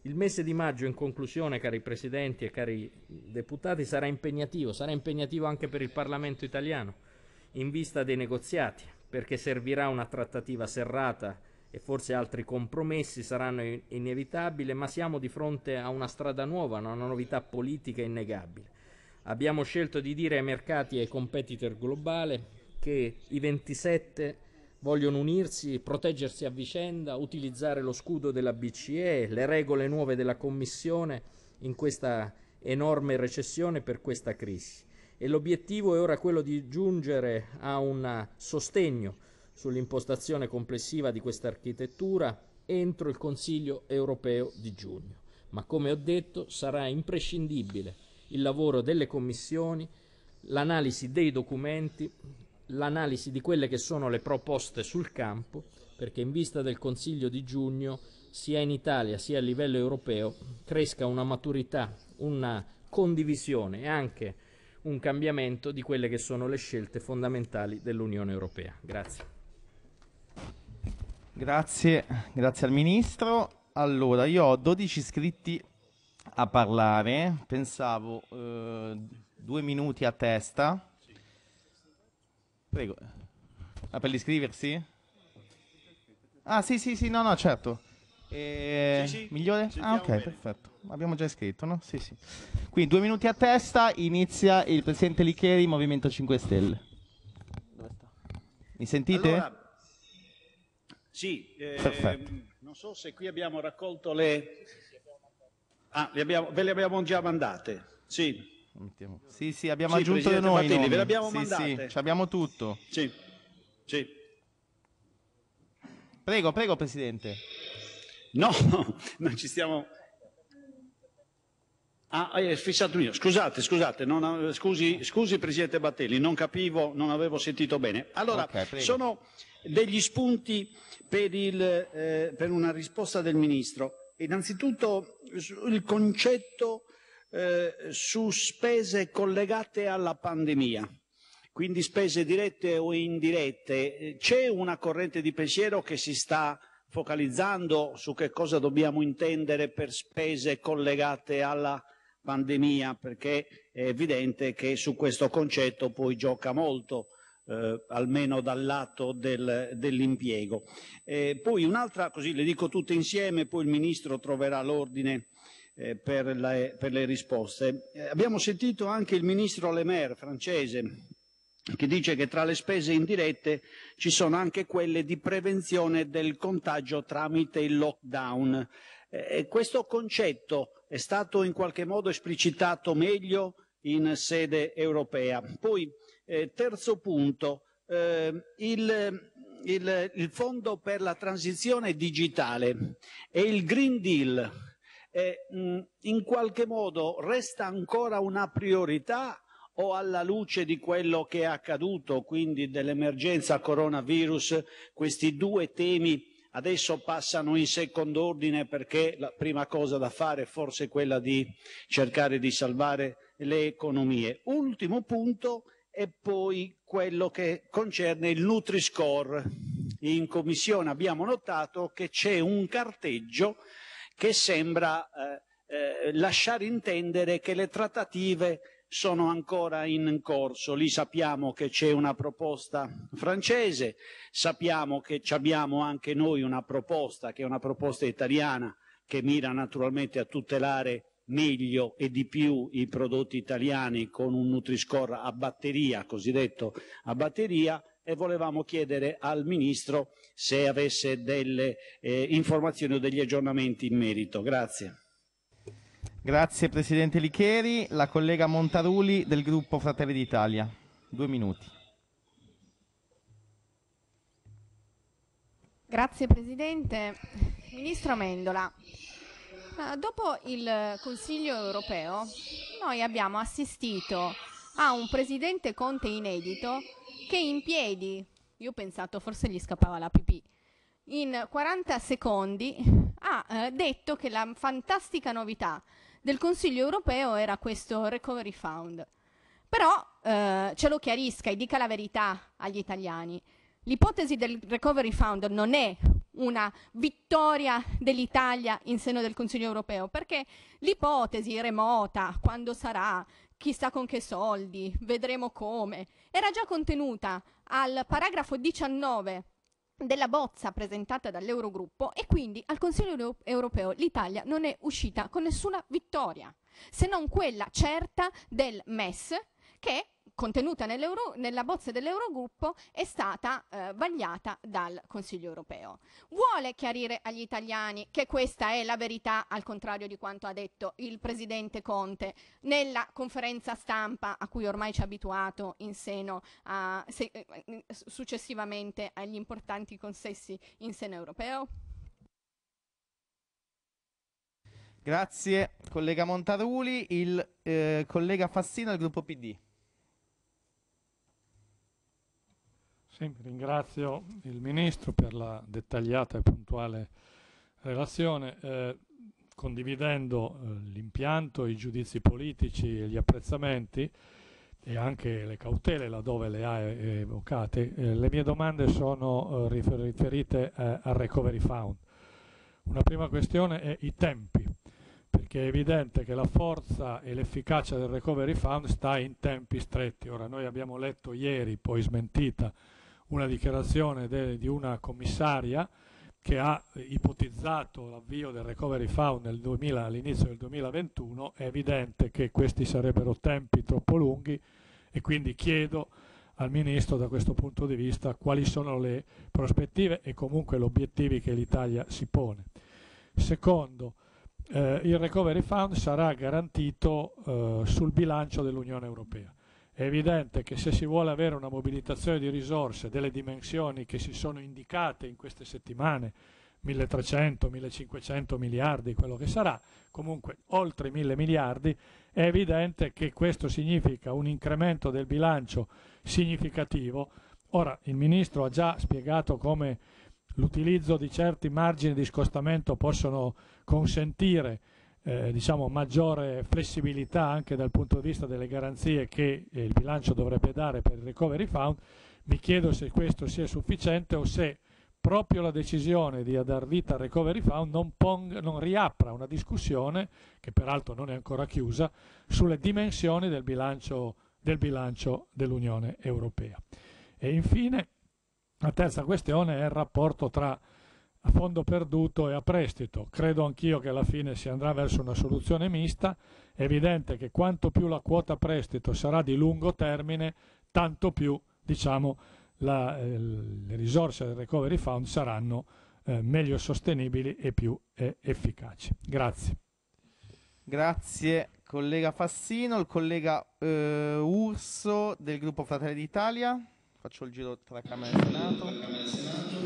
Il mese di maggio, in conclusione, cari presidenti e cari deputati, sarà impegnativo, sarà impegnativo anche per il Parlamento italiano in vista dei negoziati, perché servirà una trattativa serrata e forse altri compromessi saranno inevitabili, ma siamo di fronte a una strada nuova, a una novità politica innegabile Abbiamo scelto di dire ai mercati e ai competitor globali che i 27 vogliono unirsi, proteggersi a vicenda, utilizzare lo scudo della BCE, le regole nuove della Commissione in questa enorme recessione per questa crisi. E l'obiettivo è ora quello di giungere a un sostegno sull'impostazione complessiva di questa architettura entro il Consiglio europeo di giugno. Ma come ho detto sarà imprescindibile il lavoro delle commissioni, l'analisi dei documenti, l'analisi di quelle che sono le proposte sul campo, perché in vista del Consiglio di giugno, sia in Italia sia a livello europeo, cresca una maturità, una condivisione e anche un cambiamento di quelle che sono le
scelte fondamentali dell'Unione Europea. Grazie. Grazie, grazie al Ministro. Allora, io ho 12 iscritti a parlare, pensavo eh, due minuti a testa. Prego. Ah, per iscriversi? Ah, sì, sì, sì, no, no, certo. E... Eh, migliore? ah, ok, bene. perfetto. Abbiamo già iscritto, no? Sì, sì. Quindi due minuti a testa, inizia il presidente Licheri, Movimento 5 Stelle. Mi sentite? Allora,
sì, eh, perfetto. non so se qui abbiamo raccolto le Ah, abbiamo, ve le abbiamo già mandate, sì. Sì, sì, abbiamo sì, aggiunto le noi. Martelli, ve le abbiamo sì, mandate.
Sì, abbiamo tutto. Sì, sì. Prego, prego, Presidente. No, non ci stiamo...
Ah, è fissato mio. Scusate, scusate, non, scusi, scusi Presidente Battelli, non capivo, non avevo sentito bene. Allora, okay, sono degli spunti per, il, eh, per una risposta del Ministro. Innanzitutto il concetto eh, su spese collegate alla pandemia, quindi spese dirette o indirette. Eh, c'è una corrente di pensiero che si sta focalizzando su che cosa dobbiamo intendere per spese collegate alla pandemia, perché è evidente che su questo concetto poi gioca molto eh, almeno dal lato del, dell'impiego. Eh, poi un'altra, così le dico tutte insieme, poi il Ministro troverà l'ordine eh, per, le, per, le, risposte. Eh, abbiamo sentito anche il Ministro Le Maire francese, che dice che tra le spese indirette ci sono anche quelle di prevenzione del contagio tramite il lockdown. Eh, questo concetto è stato in qualche modo esplicitato meglio in sede europea. Poi eh, terzo punto, eh, il, il, il, fondo per la transizione digitale e il Green Deal eh, mh, mm, in qualche modo resta ancora una priorità o alla luce di quello che è accaduto, quindi dell'emergenza coronavirus, questi due temi adesso passano in secondo ordine perché la prima cosa da fare è forse quella di cercare di salvare le economie. Ultimo punto e poi quello che concerne il Nutri-Score. In commissione abbiamo notato che c'è un carteggio che sembra eh, eh, lasciare intendere che le trattative sono ancora in corso. Lì sappiamo che c'è una proposta francese, sappiamo che abbiamo anche noi una proposta, che è una proposta italiana, che mira naturalmente a tutelare meglio e di più i prodotti italiani con un Nutri-Score a batteria, cosiddetto a batteria, e volevamo chiedere al Ministro se avesse delle eh, informazioni o degli aggiornamenti in merito. Grazie.
Grazie Presidente Licheri. La collega Montaruli del gruppo Fratelli d'Italia. Due minuti.
Grazie Presidente. Ministro Mendola, ma dopo il Consiglio europeo noi abbiamo assistito a un presidente Conte inedito che in piedi, io ho pensato forse gli scappava la pipì, in 40 secondi ha eh, detto che la fantastica novità del Consiglio europeo era questo Recovery Fund. Però eh, ce lo chiarisca e dica la verità agli italiani. L'ipotesi del Recovery Fund non è una vittoria dell'Italia in seno del Consiglio europeo, perché l'ipotesi remota, quando sarà, chissà con che soldi, vedremo come, era già contenuta al paragrafo 19 della bozza presentata dall'Eurogruppo e quindi al Consiglio europeo l'Italia non è uscita con nessuna vittoria, se non quella certa del MES che contenuta nella bozza dell'Eurogruppo è stata eh, vagliata dal Consiglio europeo. Vuole chiarire agli italiani che questa è la verità, al contrario di quanto ha detto il presidente Conte nella conferenza stampa a cui ormai ci ha abituato in seno a, se, eh, successivamente agli importanti consessi in seno europeo?
Grazie collega Montaruli, il eh, collega Fassino del gruppo PD.
Sì, ringrazio il Ministro per la dettagliata e puntuale relazione. Eh, condividendo eh, l'impianto, i giudizi politici e gli apprezzamenti e anche le cautele laddove le ha eh, evocate, eh, le mie domande sono eh, riferite eh, al Recovery Fund. Una prima questione è i tempi, perché è evidente che la forza e l'efficacia del Recovery Fund sta in tempi stretti. Ora noi abbiamo letto ieri, poi smentita, una dichiarazione de, di una commissaria che ha ipotizzato l'avvio del Recovery Fund all'inizio del 2021, è evidente che questi sarebbero tempi troppo lunghi e quindi chiedo al Ministro da questo punto di vista quali sono le prospettive e comunque gli obiettivi che l'Italia si pone. Secondo, eh, il Recovery Fund sarà garantito eh, sul bilancio dell'Unione Europea. È evidente che se si vuole avere una mobilitazione di risorse delle dimensioni che si sono indicate in queste settimane, 1300, 1500 miliardi, quello che sarà, comunque oltre 1000 miliardi, è evidente che questo significa un incremento del bilancio significativo. Ora, il Ministro ha già spiegato come l'utilizzo di certi margini di scostamento possono consentire eh, diciamo, maggiore flessibilità anche dal punto di vista delle garanzie che eh, il bilancio dovrebbe dare per il recovery fund, mi chiedo se questo sia sufficiente o se proprio la decisione di dar vita al recovery fund non, ponga, non riapra una discussione, che peraltro non è ancora chiusa, sulle dimensioni del bilancio, del bilancio dell'Unione Europea. E infine, la terza questione è il rapporto tra a fondo perduto e a prestito. Credo anch'io che alla fine si andrà verso una soluzione mista. È evidente che quanto più la quota prestito sarà di lungo termine, tanto più diciamo, la, eh, le risorse del Recovery Fund saranno eh, meglio sostenibili e più eh, efficaci. Grazie.
Grazie collega Fassino, il collega eh, Urso del gruppo Fratelli d'Italia. Faccio il giro tra Camera e Senato.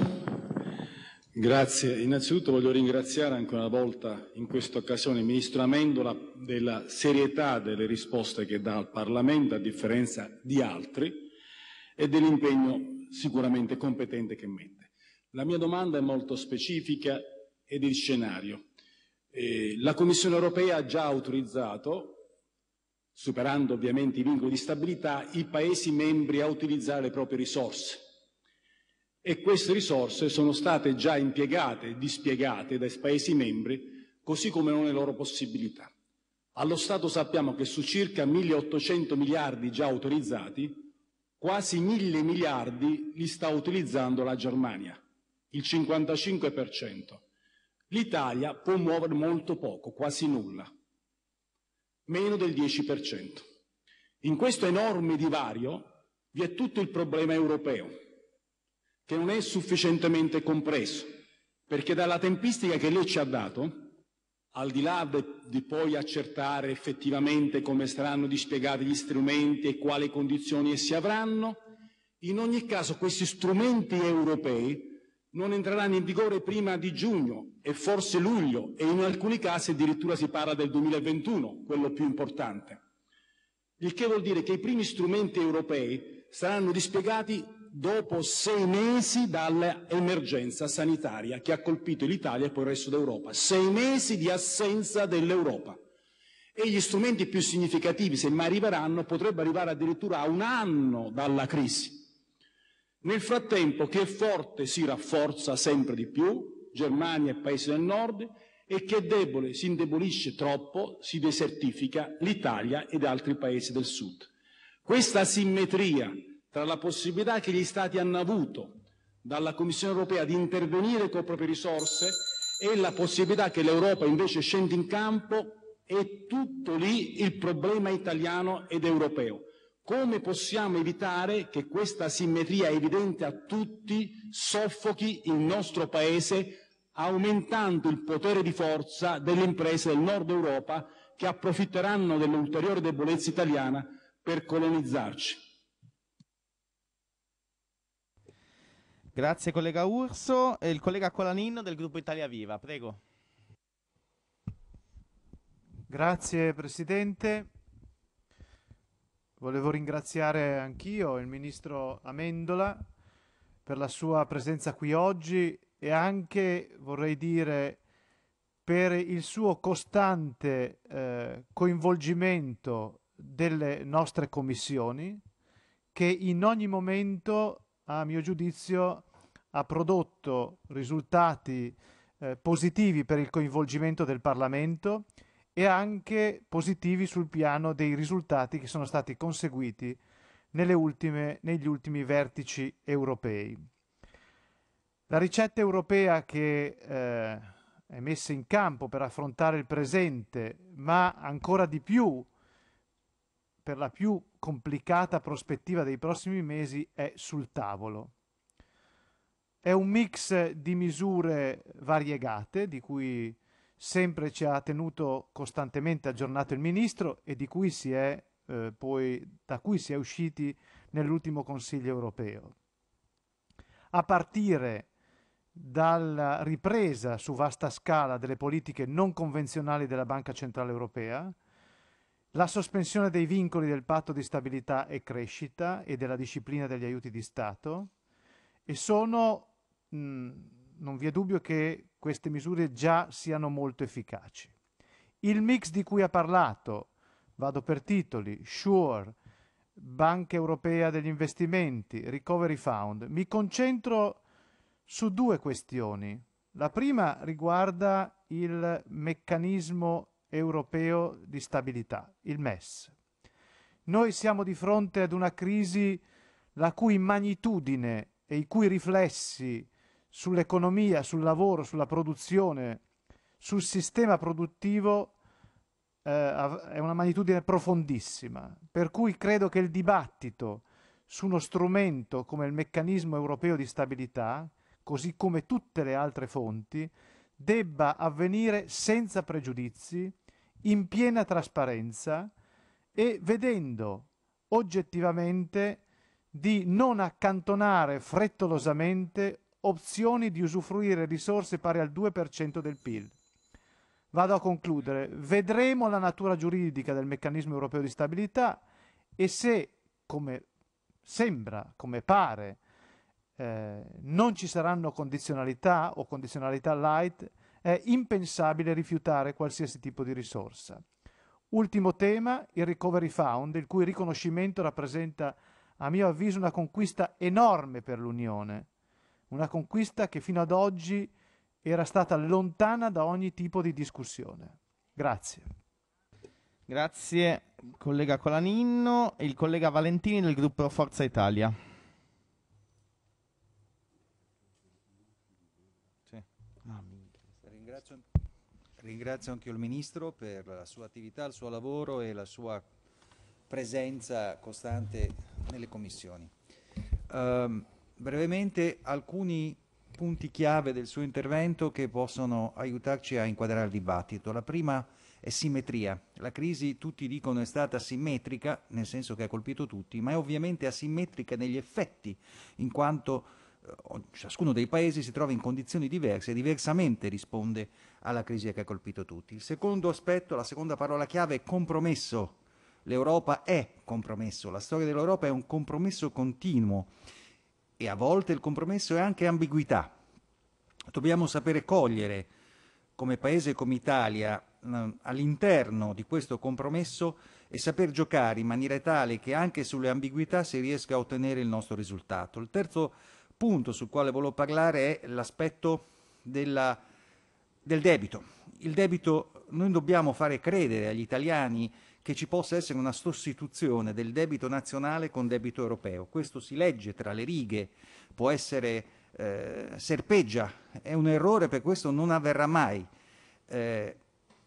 Grazie. Innanzitutto voglio ringraziare ancora una volta in questa occasione il Ministro Amendola della serietà delle risposte che dà al Parlamento a differenza di altri e dell'impegno sicuramente competente che mette. La mia domanda è molto specifica ed il scenario. Eh, la Commissione europea ha già autorizzato, superando ovviamente i vincoli di stabilità, i Paesi membri a utilizzare le proprie risorse e queste risorse sono state già impiegate e dispiegate dai Paesi membri, così come erano le loro possibilità. Allo Stato sappiamo che su circa 1.800 miliardi già autorizzati, quasi 1.000 miliardi li sta utilizzando la Germania, il 55%. L'Italia può muovere molto poco, quasi nulla, meno del 10%. In questo enorme divario vi è tutto il problema europeo che non è sufficientemente compreso, perché dalla tempistica che lei ci ha dato, al di là de, di poi accertare effettivamente come saranno dispiegati gli strumenti e quali condizioni essi avranno, in ogni caso questi strumenti europei non entreranno in vigore prima di giugno e forse luglio e in alcuni casi addirittura si parla del 2021, quello più importante. Il che vuol dire che i primi strumenti europei saranno dispiegati dopo sei mesi dall'emergenza sanitaria che ha colpito l'Italia e poi il resto d'Europa. Sei mesi di assenza dell'Europa. E gli strumenti più significativi, se mai arriveranno, potrebbero arrivare addirittura a un anno dalla crisi. Nel frattempo, che è forte si rafforza sempre di più, Germania e Paesi del Nord, e che è debole si indebolisce troppo, si desertifica l'Italia ed altri Paesi del Sud. Questa simmetria tra la possibilità che gli Stati hanno avuto dalla Commissione europea di intervenire con proprie risorse e la possibilità che l'Europa invece scende in campo, è tutto lì il problema italiano ed europeo. Come possiamo evitare che questa simmetria evidente a tutti soffochi il nostro Paese aumentando il potere di forza delle imprese del nord Europa che
approfitteranno
dell'ulteriore debolezza italiana per colonizzarci?
Grazie collega Urso e il collega Colanin del gruppo Italia Viva, prego.
Grazie Presidente. Volevo ringraziare anch'io il Ministro Amendola per la sua presenza qui oggi e anche, vorrei dire, per il suo costante eh, coinvolgimento delle nostre commissioni che in ogni momento, a mio giudizio, ha prodotto risultati eh, positivi per il coinvolgimento del Parlamento e anche positivi sul piano dei risultati che sono stati conseguiti ultime, negli ultimi vertici europei. La ricetta europea che eh, è messa in campo per affrontare il presente, ma ancora di più per la più complicata prospettiva dei prossimi mesi, è sul tavolo. È un mix di misure variegate di cui sempre ci ha tenuto costantemente aggiornato il ministro e di cui si è, eh, poi, da cui si è usciti nell'ultimo Consiglio europeo. A partire dalla ripresa su vasta scala delle politiche non convenzionali della Banca Centrale Europea, la sospensione dei vincoli del patto di stabilità e crescita e della disciplina degli aiuti di Stato e sono Mm, non vi è dubbio che queste misure già siano molto efficaci. Il mix di cui ha parlato, vado per titoli, Sure, Banca Europea degli Investimenti, Recovery Fund, mi concentro su due questioni. La prima riguarda il meccanismo europeo di stabilità, il MES. Noi siamo di fronte ad una crisi la cui magnitudine e i cui riflessi sull'economia, sul lavoro, sulla produzione, sul sistema produttivo eh, è una magnitudine profondissima, per cui credo che il dibattito su uno strumento come il meccanismo europeo di stabilità, così come tutte le altre fonti, debba avvenire senza pregiudizi, in piena trasparenza e vedendo oggettivamente di non accantonare frettolosamente opzioni di usufruire risorse pari al 2% del PIL. Vado a concludere. Vedremo la natura giuridica del meccanismo europeo di stabilità e se, come sembra, come pare, eh, non ci saranno condizionalità o condizionalità light, è impensabile rifiutare qualsiasi tipo di risorsa. Ultimo tema, il Recovery Fund, il cui riconoscimento rappresenta, a mio avviso, una conquista enorme per l'Unione una conquista che fino ad oggi era stata lontana da ogni tipo di discussione. Grazie.
Grazie collega Colaninno e il collega Valentini del gruppo Forza Italia.
Ah, ringrazio, ringrazio anche il Ministro per la sua attività, il suo lavoro e la sua presenza costante nelle commissioni. Um, brevemente alcuni punti chiave del suo intervento che possono aiutarci a inquadrare il dibattito. La prima è simmetria. La crisi, tutti dicono, è stata simmetrica, nel senso che ha colpito tutti, ma è ovviamente asimmetrica negli effetti, in quanto eh, ciascuno dei paesi si trova in condizioni diverse e diversamente risponde alla crisi che ha colpito tutti. Il secondo aspetto, la seconda parola chiave è compromesso. L'Europa è compromesso, la storia dell'Europa è un compromesso continuo e a volte il compromesso è anche ambiguità. Dobbiamo sapere cogliere, come Paese come Italia, ehm, all'interno di questo compromesso e saper giocare in maniera tale che anche sulle ambiguità si riesca a ottenere il nostro risultato. Il terzo punto sul quale volevo parlare è l'aspetto della, del debito. Il debito, noi dobbiamo fare credere agli italiani che ci possa essere una sostituzione del debito nazionale con debito europeo. Questo si legge tra le righe, può essere eh, serpeggia, è un errore per questo non avverrà mai. Eh,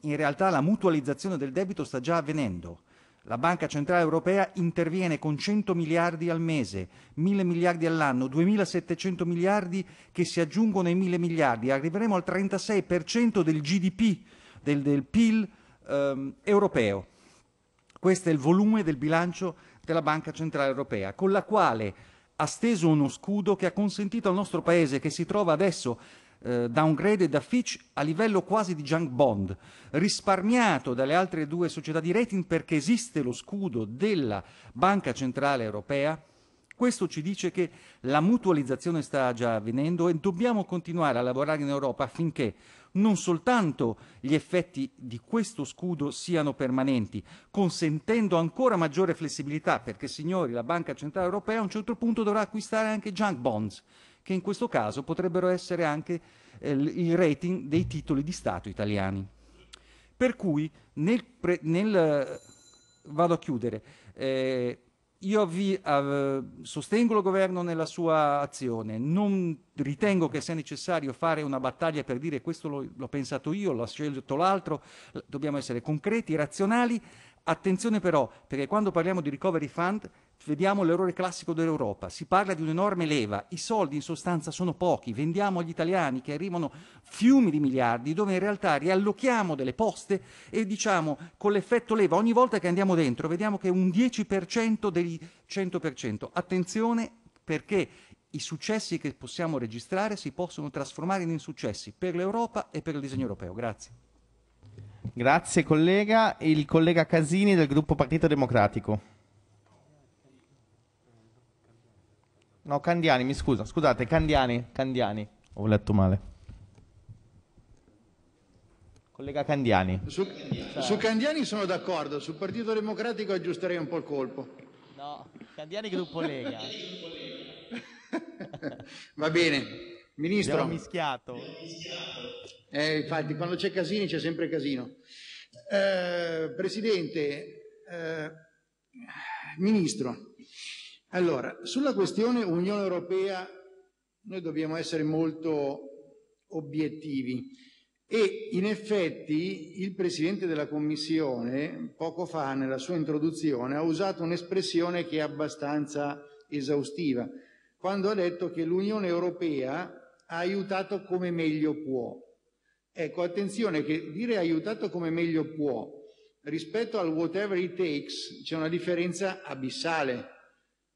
in realtà la mutualizzazione del debito sta già avvenendo. La Banca Centrale Europea interviene con 100 miliardi al mese, 1000 miliardi all'anno, 2700 miliardi che si aggiungono ai 1000 miliardi. Arriveremo al 36% del GDP, del, del PIL ehm, europeo. Questo è il volume del bilancio della Banca Centrale Europea, con la quale ha steso uno scudo che ha consentito al nostro Paese, che si trova adesso eh, downgraded da Fitch a livello quasi di junk bond, risparmiato dalle altre due società di rating perché esiste lo scudo della Banca Centrale Europea, questo ci dice che la mutualizzazione sta già avvenendo e dobbiamo continuare a lavorare in Europa affinché non soltanto gli effetti di questo scudo siano permanenti, consentendo ancora maggiore flessibilità, perché signori, la Banca Centrale Europea a un certo punto dovrà acquistare anche junk bonds, che in questo caso potrebbero essere anche eh, il rating dei titoli di Stato italiani. Per cui nel, nel eh, vado a chiudere, eh, io vi eh, sostengo il governo nella sua azione, non ritengo che sia necessario fare una battaglia per dire questo l'ho pensato io, l'ho scelto l'altro, dobbiamo essere concreti, razionali. Attenzione però, perché quando parliamo di recovery fund Vediamo l'errore classico dell'Europa, si parla di un'enorme leva, i soldi in sostanza sono pochi, vendiamo agli italiani che arrivano fiumi di miliardi, dove in realtà riallochiamo delle poste e diciamo con l'effetto leva, ogni volta che andiamo dentro vediamo che è un 10% degli 100%. Attenzione perché i successi che possiamo registrare si possono trasformare in insuccessi per l'Europa e per il disegno europeo. Grazie.
Grazie collega. Il collega Casini del gruppo Partito Democratico. No, Candiani, mi scusa, Scusate, Candiani, Candiani. Ho letto male. Collega Candiani. Su, su Candiani sono d'accordo,
sul Partito Democratico aggiusterei un po' il colpo.
No, Candiani gruppo Lega.
Va bene, Ministro. Abbiamo mischiato. Eh, infatti, quando c'è Casini c'è sempre Casino. Eh, Presidente, eh, Ministro, allora, sulla questione Unione Europea noi dobbiamo essere molto obiettivi e in effetti il Presidente della Commissione poco fa nella sua introduzione ha usato un'espressione che è abbastanza esaustiva quando ha detto che l'Unione Europea ha aiutato come meglio può. Ecco, attenzione che dire aiutato come meglio può rispetto al whatever it takes c'è una differenza abissale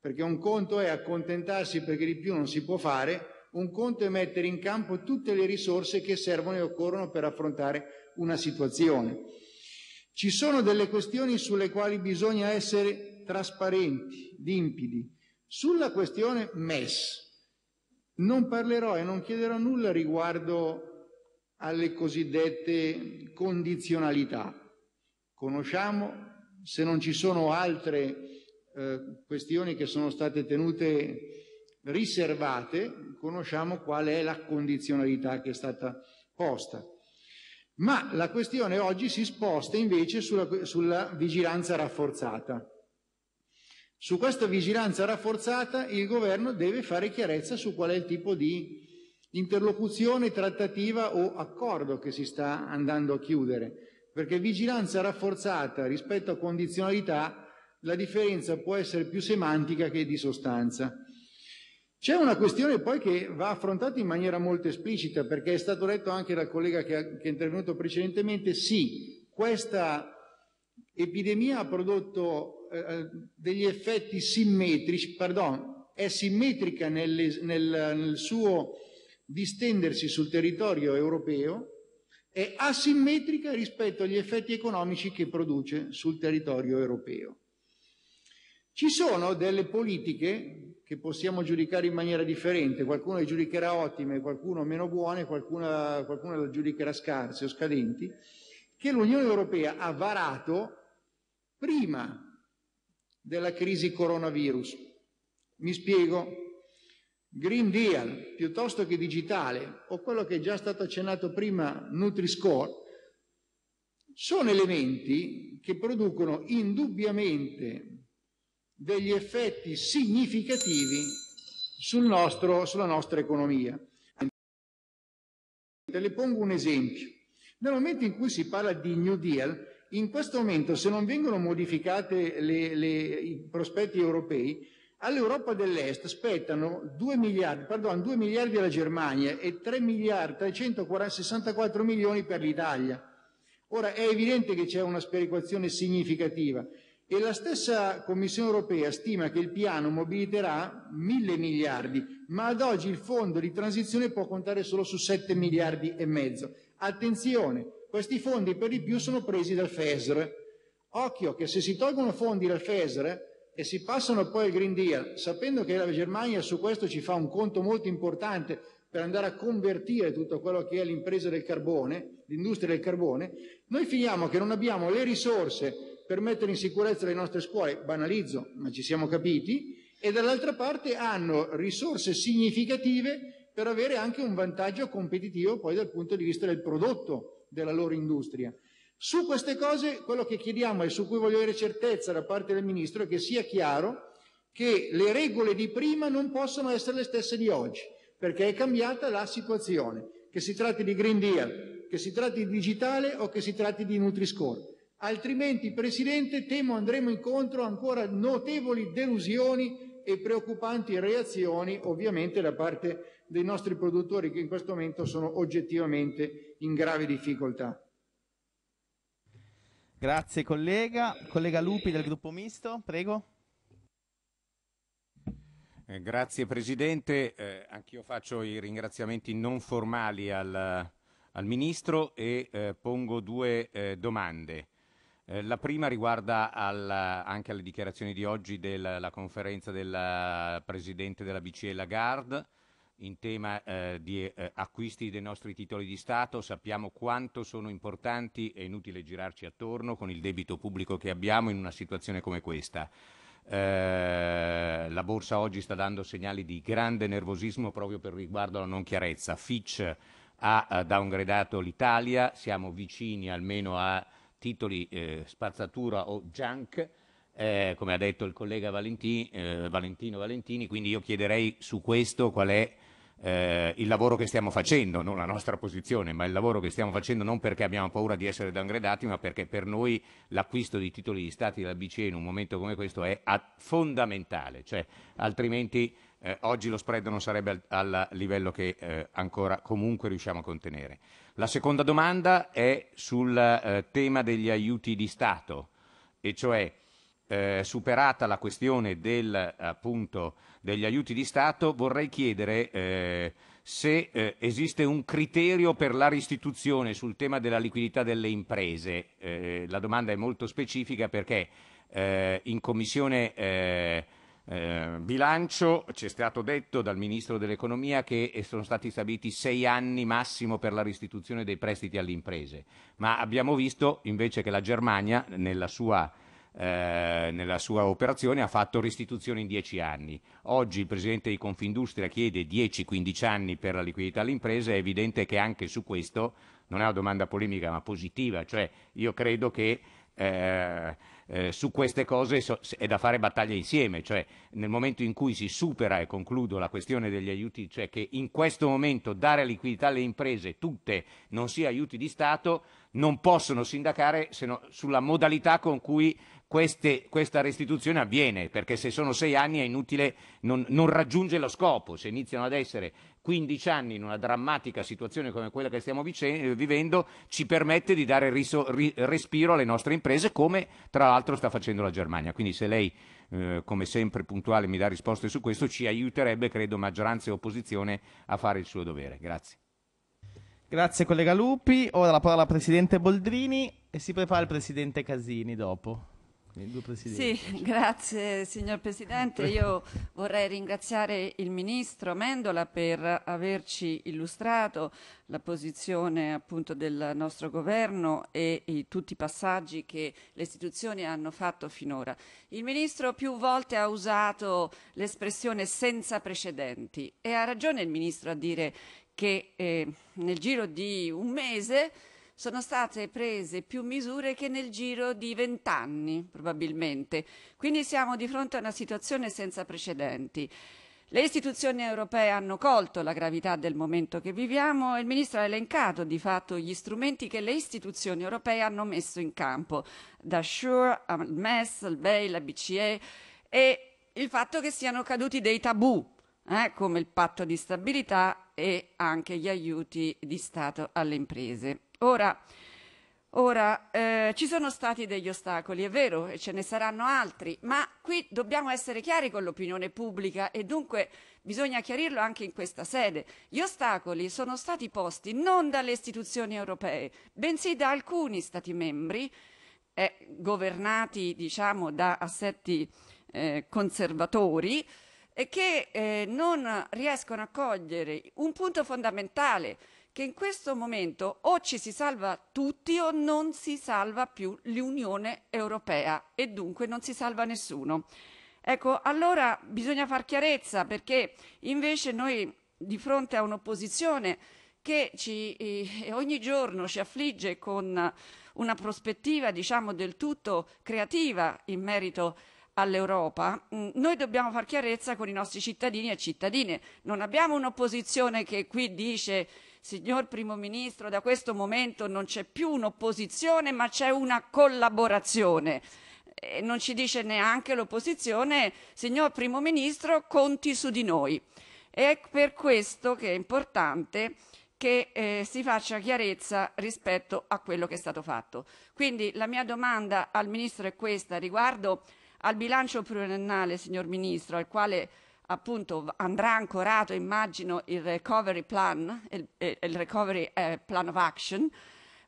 perché un conto è accontentarsi perché di più non si può fare, un conto è mettere in campo tutte le risorse che servono e occorrono per affrontare una situazione. Ci sono delle questioni sulle quali bisogna essere trasparenti, limpidi. Sulla questione MES non parlerò e non chiederò nulla riguardo alle cosiddette condizionalità. Conosciamo, se non ci sono altre eh, questioni che sono state tenute riservate, conosciamo qual è la condizionalità che è stata posta. Ma la questione oggi si sposta invece sulla, sulla vigilanza rafforzata. Su questa vigilanza rafforzata il governo deve fare chiarezza su qual è il tipo di interlocuzione, trattativa o accordo che si sta andando a chiudere, perché vigilanza rafforzata rispetto a condizionalità la differenza può essere più semantica che di sostanza. C'è una questione poi che va affrontata in maniera molto esplicita, perché è stato detto anche dal collega che, ha, che è intervenuto precedentemente, sì, questa epidemia ha prodotto eh, eh degli effetti simmetrici, pardon, è simmetrica nelle, nel, nel suo distendersi sul territorio europeo, è asimmetrica rispetto agli effetti economici che produce sul territorio europeo. Ci sono delle politiche che possiamo giudicare in maniera differente, qualcuno le giudicherà ottime, qualcuno meno buone, qualcuno, qualcuno le giudicherà scarse o scadenti, che l'Unione Europea ha varato prima della crisi coronavirus. Mi spiego. Green Deal piuttosto che digitale o quello che è già stato accennato prima, Nutri-Score, sono elementi che producono indubbiamente degli effetti significativi sul nostro, sulla nostra economia. le pongo un esempio. Nel momento in cui si parla di New Deal, in questo momento, se non vengono modificati i prospetti europei, all'Europa dell'Est spettano 2 miliardi, pardon, 2 miliardi alla Germania e 3 miliardi 364 milioni per l'Italia. Ora è evidente che c'è una sperequazione significativa e la stessa Commissione europea stima che il piano mobiliterà mille miliardi, ma ad oggi il fondo di transizione può contare solo su 7 miliardi e mezzo. Attenzione, questi fondi per di più sono presi dal FESR. Occhio che se si tolgono fondi dal FESR e si passano poi al Green Deal, sapendo che la Germania su questo ci fa un conto molto importante per andare a convertire tutto quello che è l'impresa del carbone, l'industria del carbone, noi finiamo che non abbiamo le risorse per mettere in sicurezza le nostre scuole, banalizzo, ma ci siamo capiti, e dall'altra parte hanno risorse significative per avere anche un vantaggio competitivo poi dal punto di vista del prodotto della loro industria. Su queste cose quello che chiediamo e su cui voglio avere certezza da parte del Ministro è che sia chiaro che le regole di prima non possono essere le stesse di oggi, perché è cambiata la situazione, che si tratti di Green Deal, che si tratti di digitale o che si tratti di Nutri-Score altrimenti, Presidente, temo andremo incontro ancora notevoli delusioni e preoccupanti reazioni, ovviamente, da parte dei nostri produttori che in questo momento sono oggettivamente in grave difficoltà.
Grazie collega. Collega Lupi del gruppo misto, prego.
Eh,
grazie Presidente, eh, anch'io faccio i ringraziamenti non formali al, al Ministro e eh, pongo due eh, domande. Eh, la prima riguarda anche alle dichiarazioni di oggi della conferenza del eh, presidente della BCE Lagarde in tema eh, di eh, acquisti dei nostri titoli di Stato. Sappiamo quanto sono importanti, è inutile girarci attorno con il debito pubblico che abbiamo in una situazione come questa. Eh, la borsa oggi sta dando segnali di grande nervosismo proprio per riguardo alla non chiarezza. Fitch ha eh, downgradato l'Italia, siamo vicini almeno a titoli eh, spazzatura o junk, eh, come ha detto il collega Valentini, eh, Valentino Valentini, quindi io chiederei su questo qual è eh, il lavoro che stiamo facendo, non la nostra posizione, ma il lavoro che stiamo facendo non perché abbiamo paura di essere downgradati, ma perché per noi l'acquisto di titoli di Stati della BCE in un momento come questo è fondamentale, cioè, altrimenti eh, oggi lo spread non sarebbe al, al livello che eh, ancora comunque riusciamo a contenere. La seconda domanda è sul eh, tema degli aiuti di Stato, e cioè eh, superata la questione del, appunto, degli aiuti di Stato, vorrei chiedere eh, se eh, esiste un criterio per la restituzione sul tema della liquidità delle imprese. Eh, la domanda è molto specifica perché eh, in Commissione eh, bilancio, ci è stato detto dal Ministro dell'Economia che eh, sono stati stabiliti sei anni massimo per la restituzione dei prestiti alle imprese, ma abbiamo visto invece che la Germania nella sua, eh, nella sua operazione ha fatto restituzione in dieci anni. Oggi il Presidente di Confindustria chiede 10-15 anni per la liquidità alle imprese, è evidente che anche su questo non è una domanda polemica ma positiva, cioè io credo che eh, eh, su queste cose so, è da fare battaglia insieme, cioè nel momento in cui si supera, e concludo, la questione degli aiuti, cioè che in questo momento dare liquidità alle imprese tutte non sia aiuti di Stato, non possono sindacare no, sulla modalità con cui queste, questa restituzione avviene, perché se sono sei anni è inutile, non, non raggiunge lo scopo, se iniziano ad essere 15 anni in una drammatica situazione come quella che stiamo eh, vivendo ci permette di dare riso- ri- respiro alle nostre imprese come tra l'altro sta facendo la Germania. Quindi se lei eh, come sempre puntuale mi dà risposte su questo ci aiuterebbe credo maggioranza e opposizione a fare il suo dovere. Grazie.
Grazie collega Lupi, ora la parola al Presidente Boldrini e si prepara il Presidente Casini dopo. Sì,
diciamo. grazie signor Presidente. Io vorrei ringraziare il Ministro Mendola per averci illustrato la posizione appunto, del nostro governo e, e, tutti i passaggi che le istituzioni hanno fatto finora. Il Ministro più volte ha usato l'espressione senza precedenti e ha ragione il Ministro a dire che eh, nel giro di un mese sono state prese più misure che nel giro di vent'anni, probabilmente. Quindi siamo di fronte a una situazione senza precedenti. Le istituzioni europee hanno colto la gravità del momento che viviamo e il Ministro ha elencato di fatto gli strumenti che le istituzioni europee hanno messo in campo, da SURE al MES, al BEI, la BCE e il fatto che siano caduti dei tabù eh, come il patto di stabilità e anche gli aiuti di Stato alle imprese. Ora, ora eh, ci sono stati degli ostacoli, è vero, e ce ne saranno altri, ma qui dobbiamo essere chiari con l'opinione pubblica e dunque bisogna chiarirlo anche in questa sede. Gli ostacoli sono stati posti non dalle istituzioni europee, bensì da alcuni Stati membri eh, governati diciamo, da assetti eh, conservatori e che eh, non riescono a cogliere un punto fondamentale che in questo momento o ci si salva tutti o non si salva più l'Unione Europea e dunque non si salva nessuno. Ecco, allora bisogna far chiarezza perché invece noi di fronte a un'opposizione che ci, eh, ogni giorno ci affligge con una prospettiva diciamo del tutto creativa in merito a all'Europa, mm, noi dobbiamo far chiarezza con i nostri cittadini e cittadine. Non abbiamo un'opposizione che qui dice signor Primo Ministro, da questo momento non c'è più un'opposizione ma c'è una collaborazione. E non ci dice neanche l'opposizione, signor Primo Ministro, conti su di noi. È per questo che è importante che eh, si faccia chiarezza rispetto a quello che è stato fatto. Quindi la mia domanda al Ministro è questa riguardo al bilancio pluriennale, signor Ministro, al quale appunto andrà ancorato, immagino, il recovery plan, il, eh, il recovery eh, plan of action.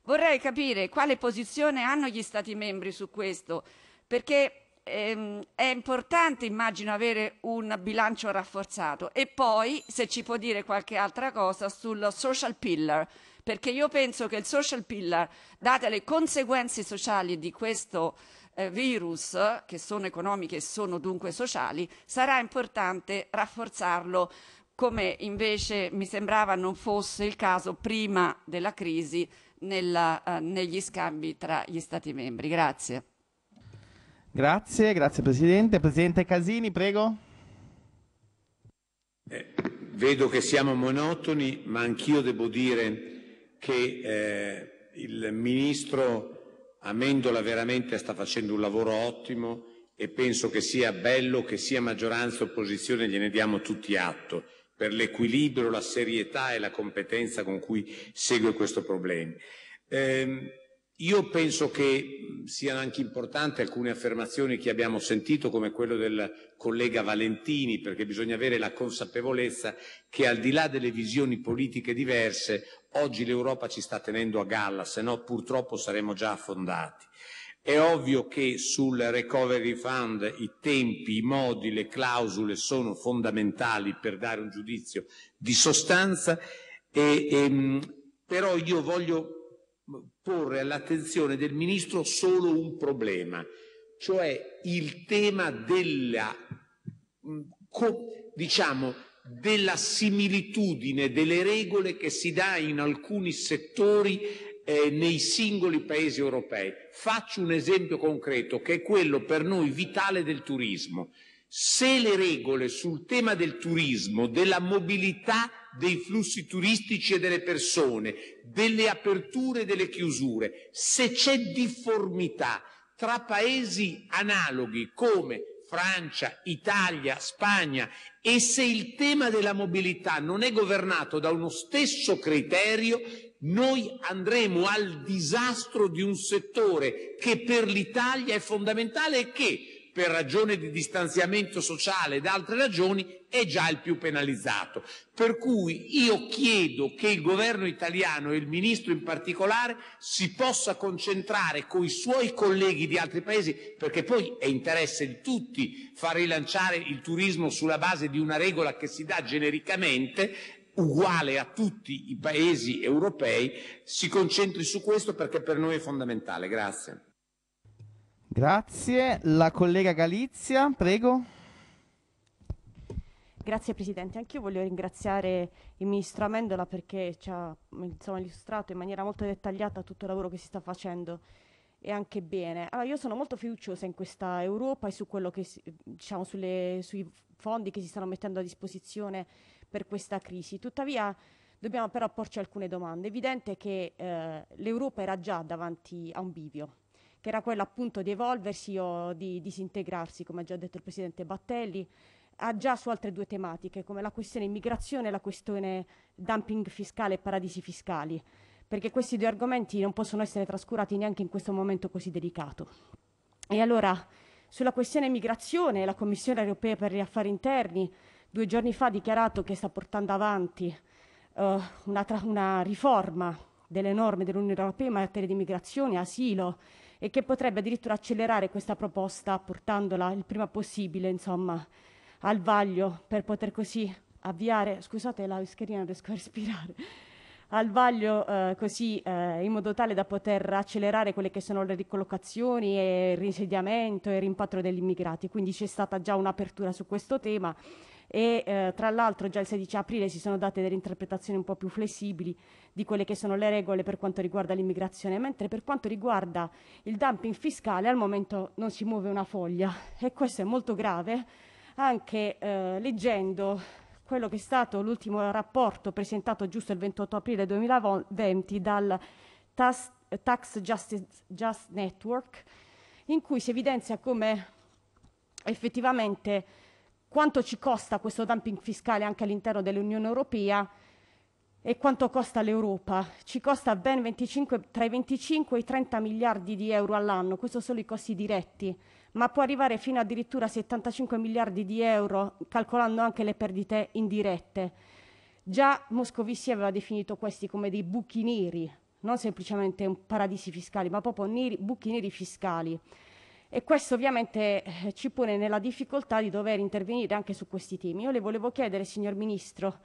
Vorrei capire quale posizione hanno gli Stati membri su questo, perché ehm, è importante, immagino, avere un bilancio rafforzato. E poi, se ci può dire qualche altra cosa, sul social pillar, perché io penso che il social pillar, date le conseguenze sociali di questo eh, virus, che sono economiche e sono dunque sociali, sarà importante rafforzarlo come invece mi sembrava non fosse il caso prima della crisi nella, eh, negli scambi tra gli Stati membri. Grazie.
Grazie, grazie Presidente. Presidente Casini, prego.
Eh, vedo che siamo monotoni, ma anch'io devo dire che eh, il Ministro Amendola veramente sta facendo un lavoro ottimo e penso che sia bello che sia maggioranza e opposizione gliene diamo tutti atto per l'equilibrio, la serietà e la competenza con cui segue questo problema. Eh, io penso che siano anche importanti alcune affermazioni che abbiamo sentito, come quello del collega Valentini, perché bisogna avere la consapevolezza che al di là delle visioni politiche diverse, Oggi l'Europa ci sta tenendo a galla, se no purtroppo saremo già affondati. È ovvio che sul recovery fund i tempi, i modi, le clausole sono fondamentali per dare un giudizio di sostanza, e, e, ehm, però io voglio porre all'attenzione del Ministro solo un problema, cioè il tema della, diciamo, della similitudine delle regole che si dà in alcuni settori eh, nei singoli paesi europei. Faccio un esempio concreto che è quello per noi vitale del turismo. Se le regole sul tema del turismo, della mobilità dei flussi turistici e delle persone, delle aperture e delle chiusure, se c'è difformità tra paesi analoghi come Francia, Italia, Spagna e se il tema della mobilità non è governato da uno stesso criterio, noi andremo al disastro di un settore che per l'Italia è fondamentale e che per ragione di distanziamento sociale ed altre ragioni è già il più penalizzato. Per cui io chiedo che il governo italiano e il ministro in particolare si possa concentrare con i suoi colleghi di altri paesi, perché poi è interesse di tutti far rilanciare il turismo sulla base di una regola che si dà genericamente, uguale a tutti i paesi europei, si concentri su questo perché per noi è fondamentale. Grazie.
Grazie. La collega Galizia, prego. Grazie
Presidente, anch'io voglio ringraziare il Ministro Amendola perché ci ha insomma, illustrato in maniera molto dettagliata tutto il lavoro che si sta facendo e anche bene. Allora io sono molto fiduciosa in questa Europa e su quello che, diciamo, sulle, sui fondi che si stanno mettendo a disposizione per questa crisi. Tuttavia dobbiamo però porci alcune domande. È evidente che eh, l'Europa era già davanti a un bivio che era quella appunto di evolversi o di disintegrarsi, come ha già detto il presidente Battelli, ha già su altre due tematiche, come la questione immigrazione e la questione dumping fiscale e paradisi fiscali, perché questi due argomenti non possono essere trascurati neanche in questo momento così delicato. E allora, sulla questione immigrazione, la Commissione europea per gli affari interni due giorni fa ha dichiarato che sta portando avanti uh, una, una riforma delle norme dell'Unione europea in materia di immigrazione, asilo, e che potrebbe addirittura accelerare questa proposta portandola il prima possibile insomma, al vaglio per poter così avviare, scusate la ischerina non riesco a respirare, al vaglio eh, così eh, in modo tale da poter accelerare quelle che sono le ricollocazioni e il rinsediamento e il rimpatrio degli immigrati. Quindi c'è stata già un'apertura su questo tema e eh, tra l'altro già il 16 aprile si sono date delle interpretazioni un po' più flessibili di quelle che sono le regole per quanto riguarda l'immigrazione, mentre per quanto riguarda il dumping fiscale al momento non si muove una foglia e questo è molto grave anche eh, leggendo quello che è stato l'ultimo rapporto presentato giusto il 28 aprile 2020 dal Tax, Tax Justice Just Network in cui si evidenzia come effettivamente quanto ci costa questo dumping fiscale anche all'interno dell'Unione Europea e quanto costa l'Europa. Ci costa ben 25, tra i 25 e i 30 miliardi di euro all'anno, questo sono i costi diretti, ma può arrivare fino addirittura a 75 miliardi di euro, calcolando anche le perdite indirette. Già Moscovici aveva definito questi come dei buchi neri, non semplicemente paradisi fiscali, ma proprio neri, buchi neri fiscali e questo ovviamente eh, ci pone nella difficoltà di dover intervenire anche su questi temi. Io le volevo chiedere, signor Ministro,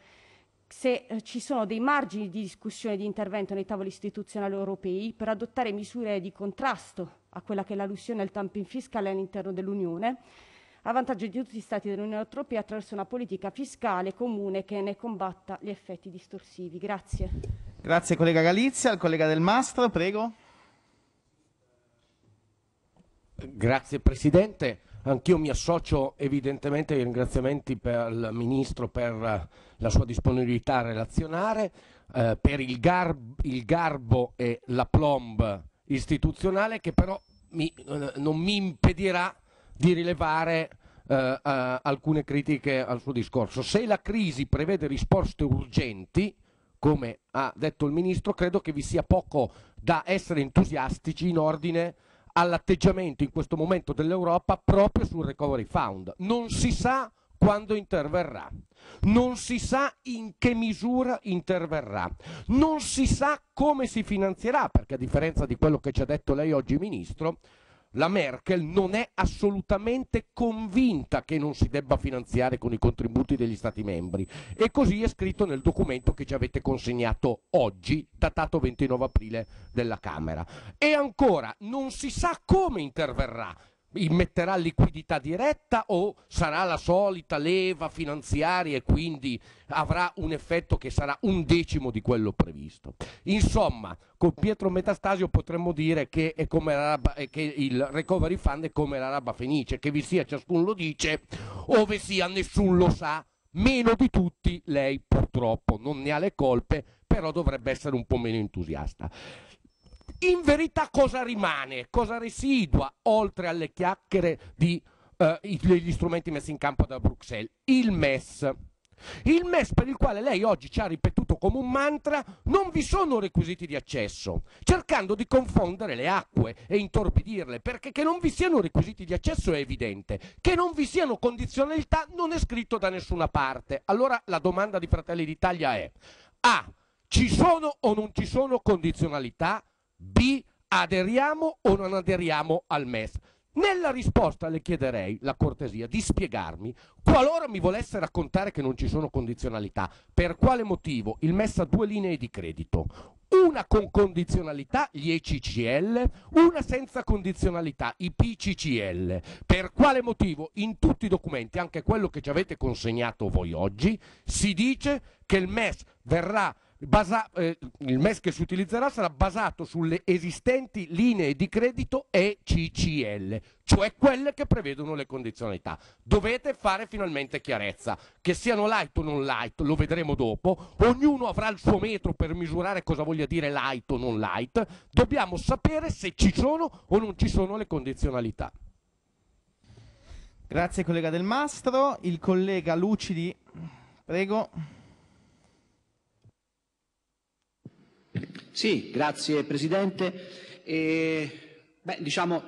se eh, ci sono dei margini di discussione e di intervento nei tavoli istituzionali europei per adottare misure di contrasto a quella che è l'allusione al dumping fiscale all'interno dell'Unione, a vantaggio di tutti gli Stati dell'Unione Europea attraverso una politica fiscale comune che ne combatta gli effetti distorsivi. Grazie.
Grazie collega Galizia. Il collega Del Mastro, prego. Grazie
Presidente, anch'io mi associo evidentemente ai ringraziamenti al Ministro per la sua disponibilità a relazionare, eh, per il, garb, il, garbo e la plomb istituzionale che però mi, eh, non mi impedirà di rilevare eh, alcune critiche al suo discorso. Se la crisi prevede risposte urgenti, come ha detto il Ministro, credo che vi sia poco da essere entusiastici in ordine a all'atteggiamento in questo momento dell'Europa proprio sul recovery fund. Non si sa quando interverrà, non si sa in che misura interverrà, non si sa come si finanzierà, perché a differenza di quello che ci ha detto lei oggi Ministro, la Merkel non è assolutamente convinta che non si debba finanziare con i contributi degli Stati membri e così è scritto nel documento che ci avete consegnato oggi, datato 29 aprile della Camera. E ancora non si sa come interverrà, immetterà liquidità diretta o sarà la solita leva finanziaria e quindi avrà un effetto che sarà un decimo di quello previsto. Insomma, con Pietro Metastasio potremmo dire che, raba, eh, che il recovery fund è come la rabba fenice, che vi sia ciascuno lo dice, ove sia nessuno lo sa, meno di tutti lei purtroppo non ne ha le colpe, però dovrebbe essere un po' meno entusiasta in verità cosa rimane, cosa residua oltre alle chiacchiere di, eh, degli strumenti messi in campo da Bruxelles? Il MES. Il MES per il quale lei oggi ci ha ripetuto come un mantra non vi sono requisiti di accesso, cercando di confondere le acque e intorpidirle, perché che non vi siano requisiti di accesso è evidente, che non vi siano condizionalità non è scritto da nessuna parte. Allora la domanda di Fratelli d'Italia è A. Ci sono o non ci sono condizionalità? B, aderiamo o non aderiamo al MES? Nella risposta le chiederei la cortesia di spiegarmi, qualora mi volesse raccontare che non ci sono condizionalità, per quale motivo il MES ha due linee di credito, una con condizionalità gli ECCL, una senza condizionalità i PCCL. Per quale motivo in tutti i documenti, anche quello che ci avete consegnato voi oggi, si dice che il MES verrà basa- eh, il MES che si utilizzerà sarà basato sulle esistenti linee di credito ECCL, cioè quelle che prevedono le condizionalità. Dovete fare finalmente chiarezza, che siano light o non light, lo vedremo dopo, ognuno avrà il suo metro per misurare cosa voglia dire light o non light, dobbiamo sapere se ci sono o non ci sono le condizionalità.
Grazie collega Del Mastro, il collega Lucidi, prego. Sì,
grazie Presidente. E, beh, diciamo,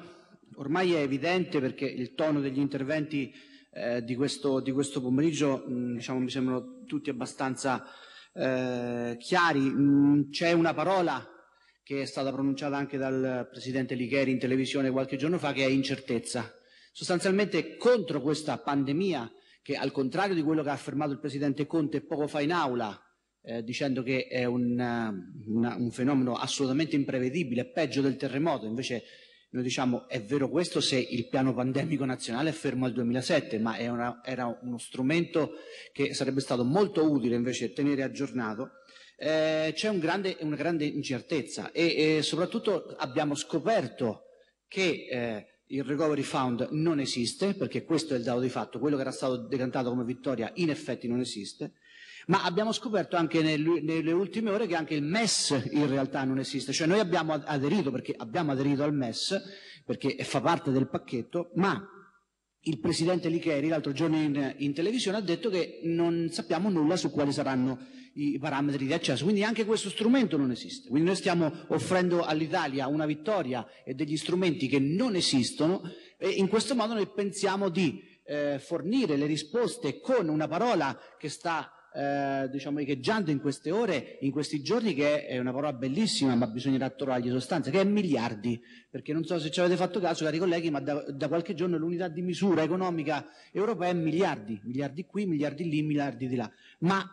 ormai è evidente perché il tono degli interventi eh, di, questo, di, questo, pomeriggio mh, mm, diciamo, mi sembrano tutti abbastanza eh, chiari. Mm, c'è una parola che è stata pronunciata anche dal Presidente Licheri in televisione qualche giorno fa che è incertezza. Sostanzialmente contro questa pandemia che al contrario di quello che ha affermato il Presidente Conte poco fa in aula eh, dicendo che è un, eh, una, un, fenomeno assolutamente imprevedibile, peggio del terremoto, invece noi diciamo è vero questo se il piano pandemico nazionale è fermo al 2007, ma una, era uno strumento che sarebbe stato molto utile invece tenere aggiornato. Eh, c'è un grande, una grande incertezza e, e, soprattutto abbiamo scoperto che eh, il recovery fund non esiste, perché questo è il dato di fatto, quello che era stato decantato come vittoria in effetti non esiste, ma abbiamo scoperto anche nelle ultime ore che anche il MES in realtà non esiste, cioè noi abbiamo aderito perché abbiamo aderito al MES, perché fa parte del pacchetto, ma il presidente Licheri l'altro giorno in, in televisione ha detto che non sappiamo nulla su quali saranno i parametri di accesso, quindi anche questo strumento non esiste. Quindi noi stiamo offrendo all'Italia una vittoria e degli strumenti che non esistono e in questo modo noi pensiamo di eh, fornire le risposte con una parola che sta eh, diciamo, echeggiando in queste ore, in questi giorni, che è una parola bellissima, ma bisognerà trovargli sostanza, che è miliardi, perché non so se ci avete fatto caso, cari colleghi, ma da, da qualche giorno l'unità di misura economica europea è miliardi, miliardi qui, miliardi lì, miliardi di là. Ma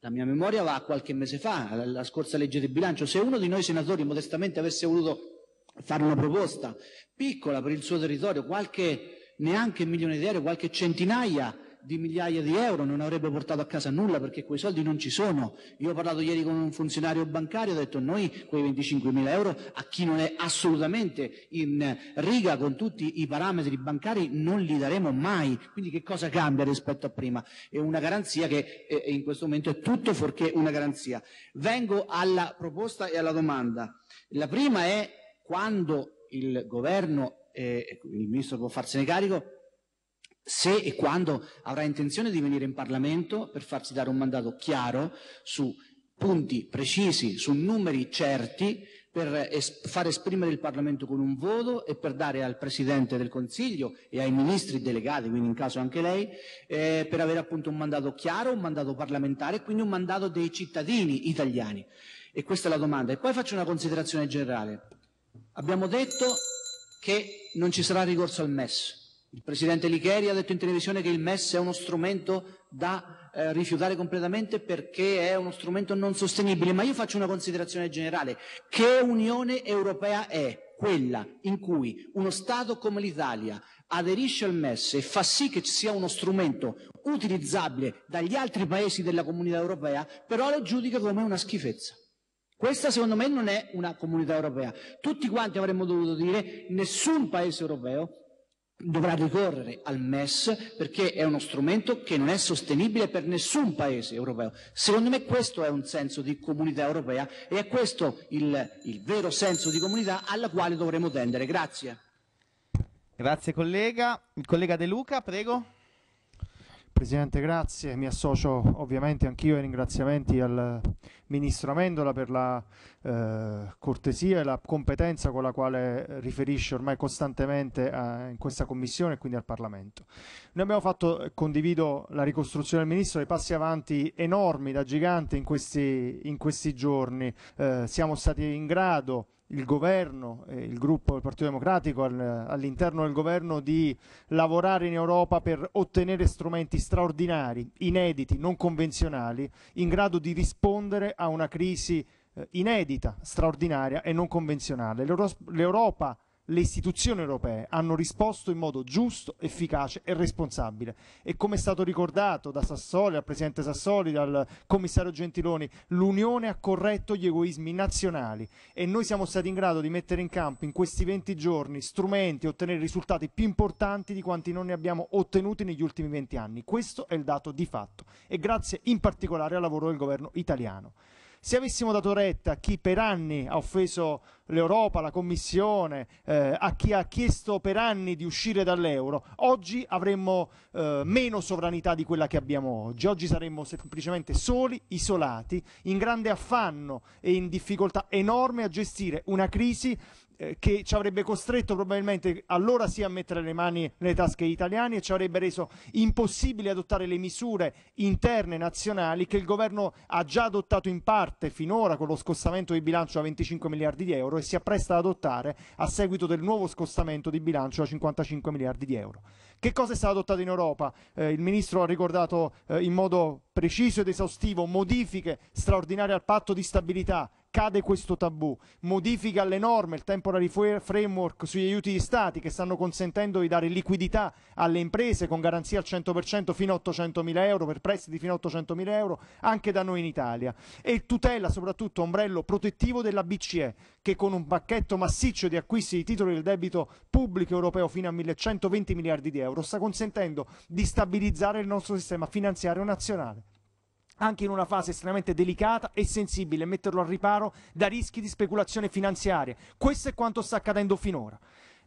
la mia memoria va a qualche mese fa, alla scorsa legge di bilancio, se uno di noi senatori modestamente avesse voluto fare una proposta piccola per il suo territorio, qualche neanche milione di euro, qualche centinaia di migliaia di euro, non avrebbe portato a casa nulla perché quei soldi non ci sono. Io ho parlato ieri con un funzionario bancario, ho detto noi quei 25 mila euro a chi non è assolutamente in riga con tutti i parametri bancari non li daremo mai. Quindi che cosa cambia rispetto a prima? È una garanzia che eh, eh in questo momento è tutto fuorché una garanzia. Vengo alla proposta e alla domanda. La prima è quando il governo, eh, il ministro può farsene carico, se e quando avrà intenzione di venire in Parlamento per farsi dare un mandato chiaro su punti precisi, su numeri certi, per es- far esprimere il Parlamento con un voto e per dare al Presidente del Consiglio e ai ministri delegati, quindi in caso anche lei, eh, per avere appunto un mandato chiaro, un mandato parlamentare, quindi un mandato dei cittadini italiani. E questa è la domanda. E poi faccio una considerazione generale. Abbiamo detto che non ci sarà ricorso al MES. Il presidente Licheri ha detto in televisione che il MES è uno strumento da eh, rifiutare completamente perché è uno strumento non sostenibile, ma io faccio una considerazione generale. Che Unione Europea è quella in cui uno Stato come l'Italia aderisce al MES e fa sì che ci sia uno strumento utilizzabile dagli altri paesi della comunità europea, però lo giudica come una schifezza. Questa secondo me non è una comunità europea. Tutti quanti avremmo dovuto dire nessun paese europeo dovrà ricorrere al MES perché è uno strumento che non è sostenibile per nessun paese europeo. Secondo me questo è un senso di comunità europea e è questo il, il vero senso di comunità alla quale dovremo tendere. Grazie.
Grazie collega. Il collega De Luca, prego.
Presidente, grazie. Mi associo ovviamente anch'io ai ringraziamenti al Ministro Amendola per la eh, cortesia e la competenza con la quale riferisce ormai costantemente a, eh, in questa Commissione e quindi al Parlamento. Noi abbiamo fatto, eh, condivido la ricostruzione del Ministro, dei passi avanti enormi da gigante in questi, in questi giorni. Eh, siamo stati in grado il governo, eh, il gruppo del Partito Democratico al, all'interno del governo di lavorare in Europa per ottenere strumenti straordinari, inediti, non convenzionali, in grado di rispondere a una crisi eh, inedita, straordinaria e non convenzionale. L'Europa le istituzioni europee hanno risposto in modo giusto, efficace e responsabile. E come è stato ricordato da Sassoli, dal Presidente Sassoli, dal Commissario Gentiloni, l'Unione ha corretto gli egoismi nazionali e noi siamo stati in grado di mettere in campo in questi 20 giorni strumenti e ottenere risultati più importanti di quanti non ne abbiamo ottenuti negli ultimi 20 anni. Questo è il dato di fatto e grazie in particolare al lavoro del governo italiano se avessimo dato retta a chi per anni ha offeso l'Europa, la Commissione, eh, a chi ha chiesto per anni di uscire dall'euro, oggi avremmo eh, meno sovranità di quella che abbiamo oggi. Oggi saremmo semplicemente soli, isolati, in grande affanno e in difficoltà enorme a gestire una crisi eh, che ci avrebbe costretto probabilmente allora sì a mettere le mani nelle tasche italiane e ci avrebbe reso impossibile adottare le misure interne nazionali che il governo ha già adottato in parte finora con lo scostamento di bilancio a 25 miliardi di euro e si appresta ad adottare a seguito del nuovo scostamento di bilancio a 55 miliardi di euro. Che cosa è stato adottato in Europa? Eh, il ministro ha ricordato eh, in modo preciso ed esaustivo modifiche straordinarie al patto di stabilità cade questo tabù, modifica le norme, il temporary framework sugli aiuti di Stati che stanno consentendo di dare liquidità alle imprese con garanzia al 100% fino a 800 mila euro, per prestiti fino a 800 mila euro, anche da noi in Italia. E tutela soprattutto ombrello protettivo della BCE che con un pacchetto massiccio di acquisti di titoli del debito pubblico europeo fino a 1.120 miliardi di euro sta consentendo di stabilizzare il nostro sistema finanziario nazionale anche in una fase estremamente delicata e sensibile metterlo al riparo da rischi di speculazione finanziaria. Questo è quanto sta accadendo finora.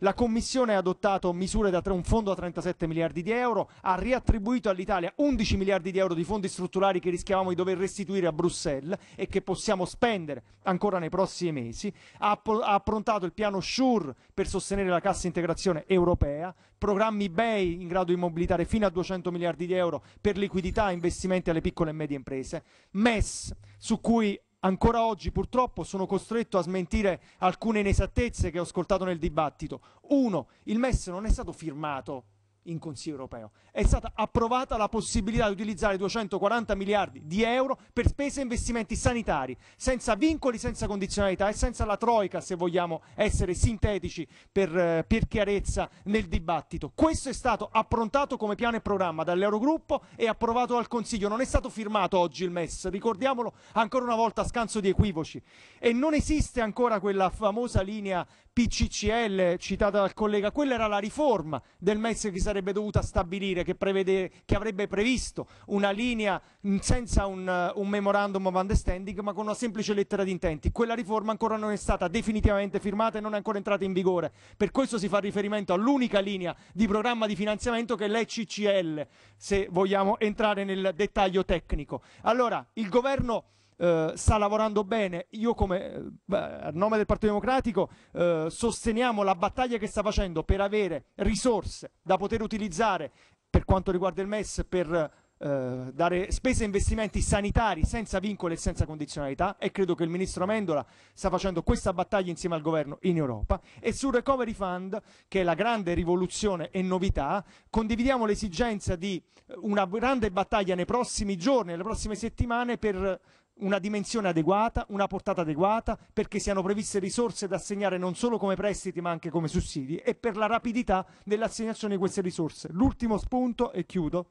La Commissione ha adottato misure da un fondo a 37 miliardi di euro, ha riattribuito all'Italia 11 miliardi di euro di fondi strutturali che rischiavamo di dover restituire a Bruxelles e che possiamo spendere ancora nei prossimi mesi, ha, approntato il piano SURE per sostenere la cassa integrazione europea, programmi BEI in grado di mobilitare fino a 200 miliardi di euro per liquidità e investimenti alle piccole e medie imprese, MES su cui ancora oggi purtroppo sono costretto a smentire alcune inesattezze che ho ascoltato nel dibattito. Uno, il MES non è stato firmato in Consiglio europeo. È stata approvata la possibilità di utilizzare 240 miliardi di euro per spese e investimenti sanitari, senza vincoli, senza condizionalità e senza la troica, se vogliamo essere sintetici per, eh, per chiarezza nel dibattito. Questo è stato approntato come piano e programma dall'Eurogruppo e approvato dal Consiglio. Non è stato firmato oggi il MES, ricordiamolo ancora una volta a scanso di equivoci. E non esiste ancora quella famosa linea PCCL citata dal collega, quella era la riforma del MES che sarebbe dovuta stabilire, che, prevede, che avrebbe previsto una linea senza un, un memorandum of understanding ma con una semplice lettera di intenti. Quella riforma ancora non è stata definitivamente firmata e non è ancora entrata in vigore. Per questo si fa riferimento all'unica linea di programma di finanziamento che è l'ECCL, se vogliamo entrare nel dettaglio tecnico. Allora, il governo eh, sta lavorando bene. Io come eh, a nome del Partito Democratico eh, sosteniamo la battaglia che sta facendo per avere risorse da poter utilizzare per quanto riguarda il MES per eh, dare spese e investimenti sanitari senza vincoli e senza condizionalità e credo che il ministro Mendola sta facendo questa battaglia insieme al governo in Europa e sul Recovery Fund che è la grande rivoluzione e novità condividiamo l'esigenza di eh, una grande battaglia nei prossimi giorni, nelle prossime settimane per una dimensione adeguata, una portata adeguata, perché siano previste risorse da assegnare non solo come prestiti ma anche come sussidi e per la rapidità dell'assegnazione di queste risorse. L'ultimo spunto e chiudo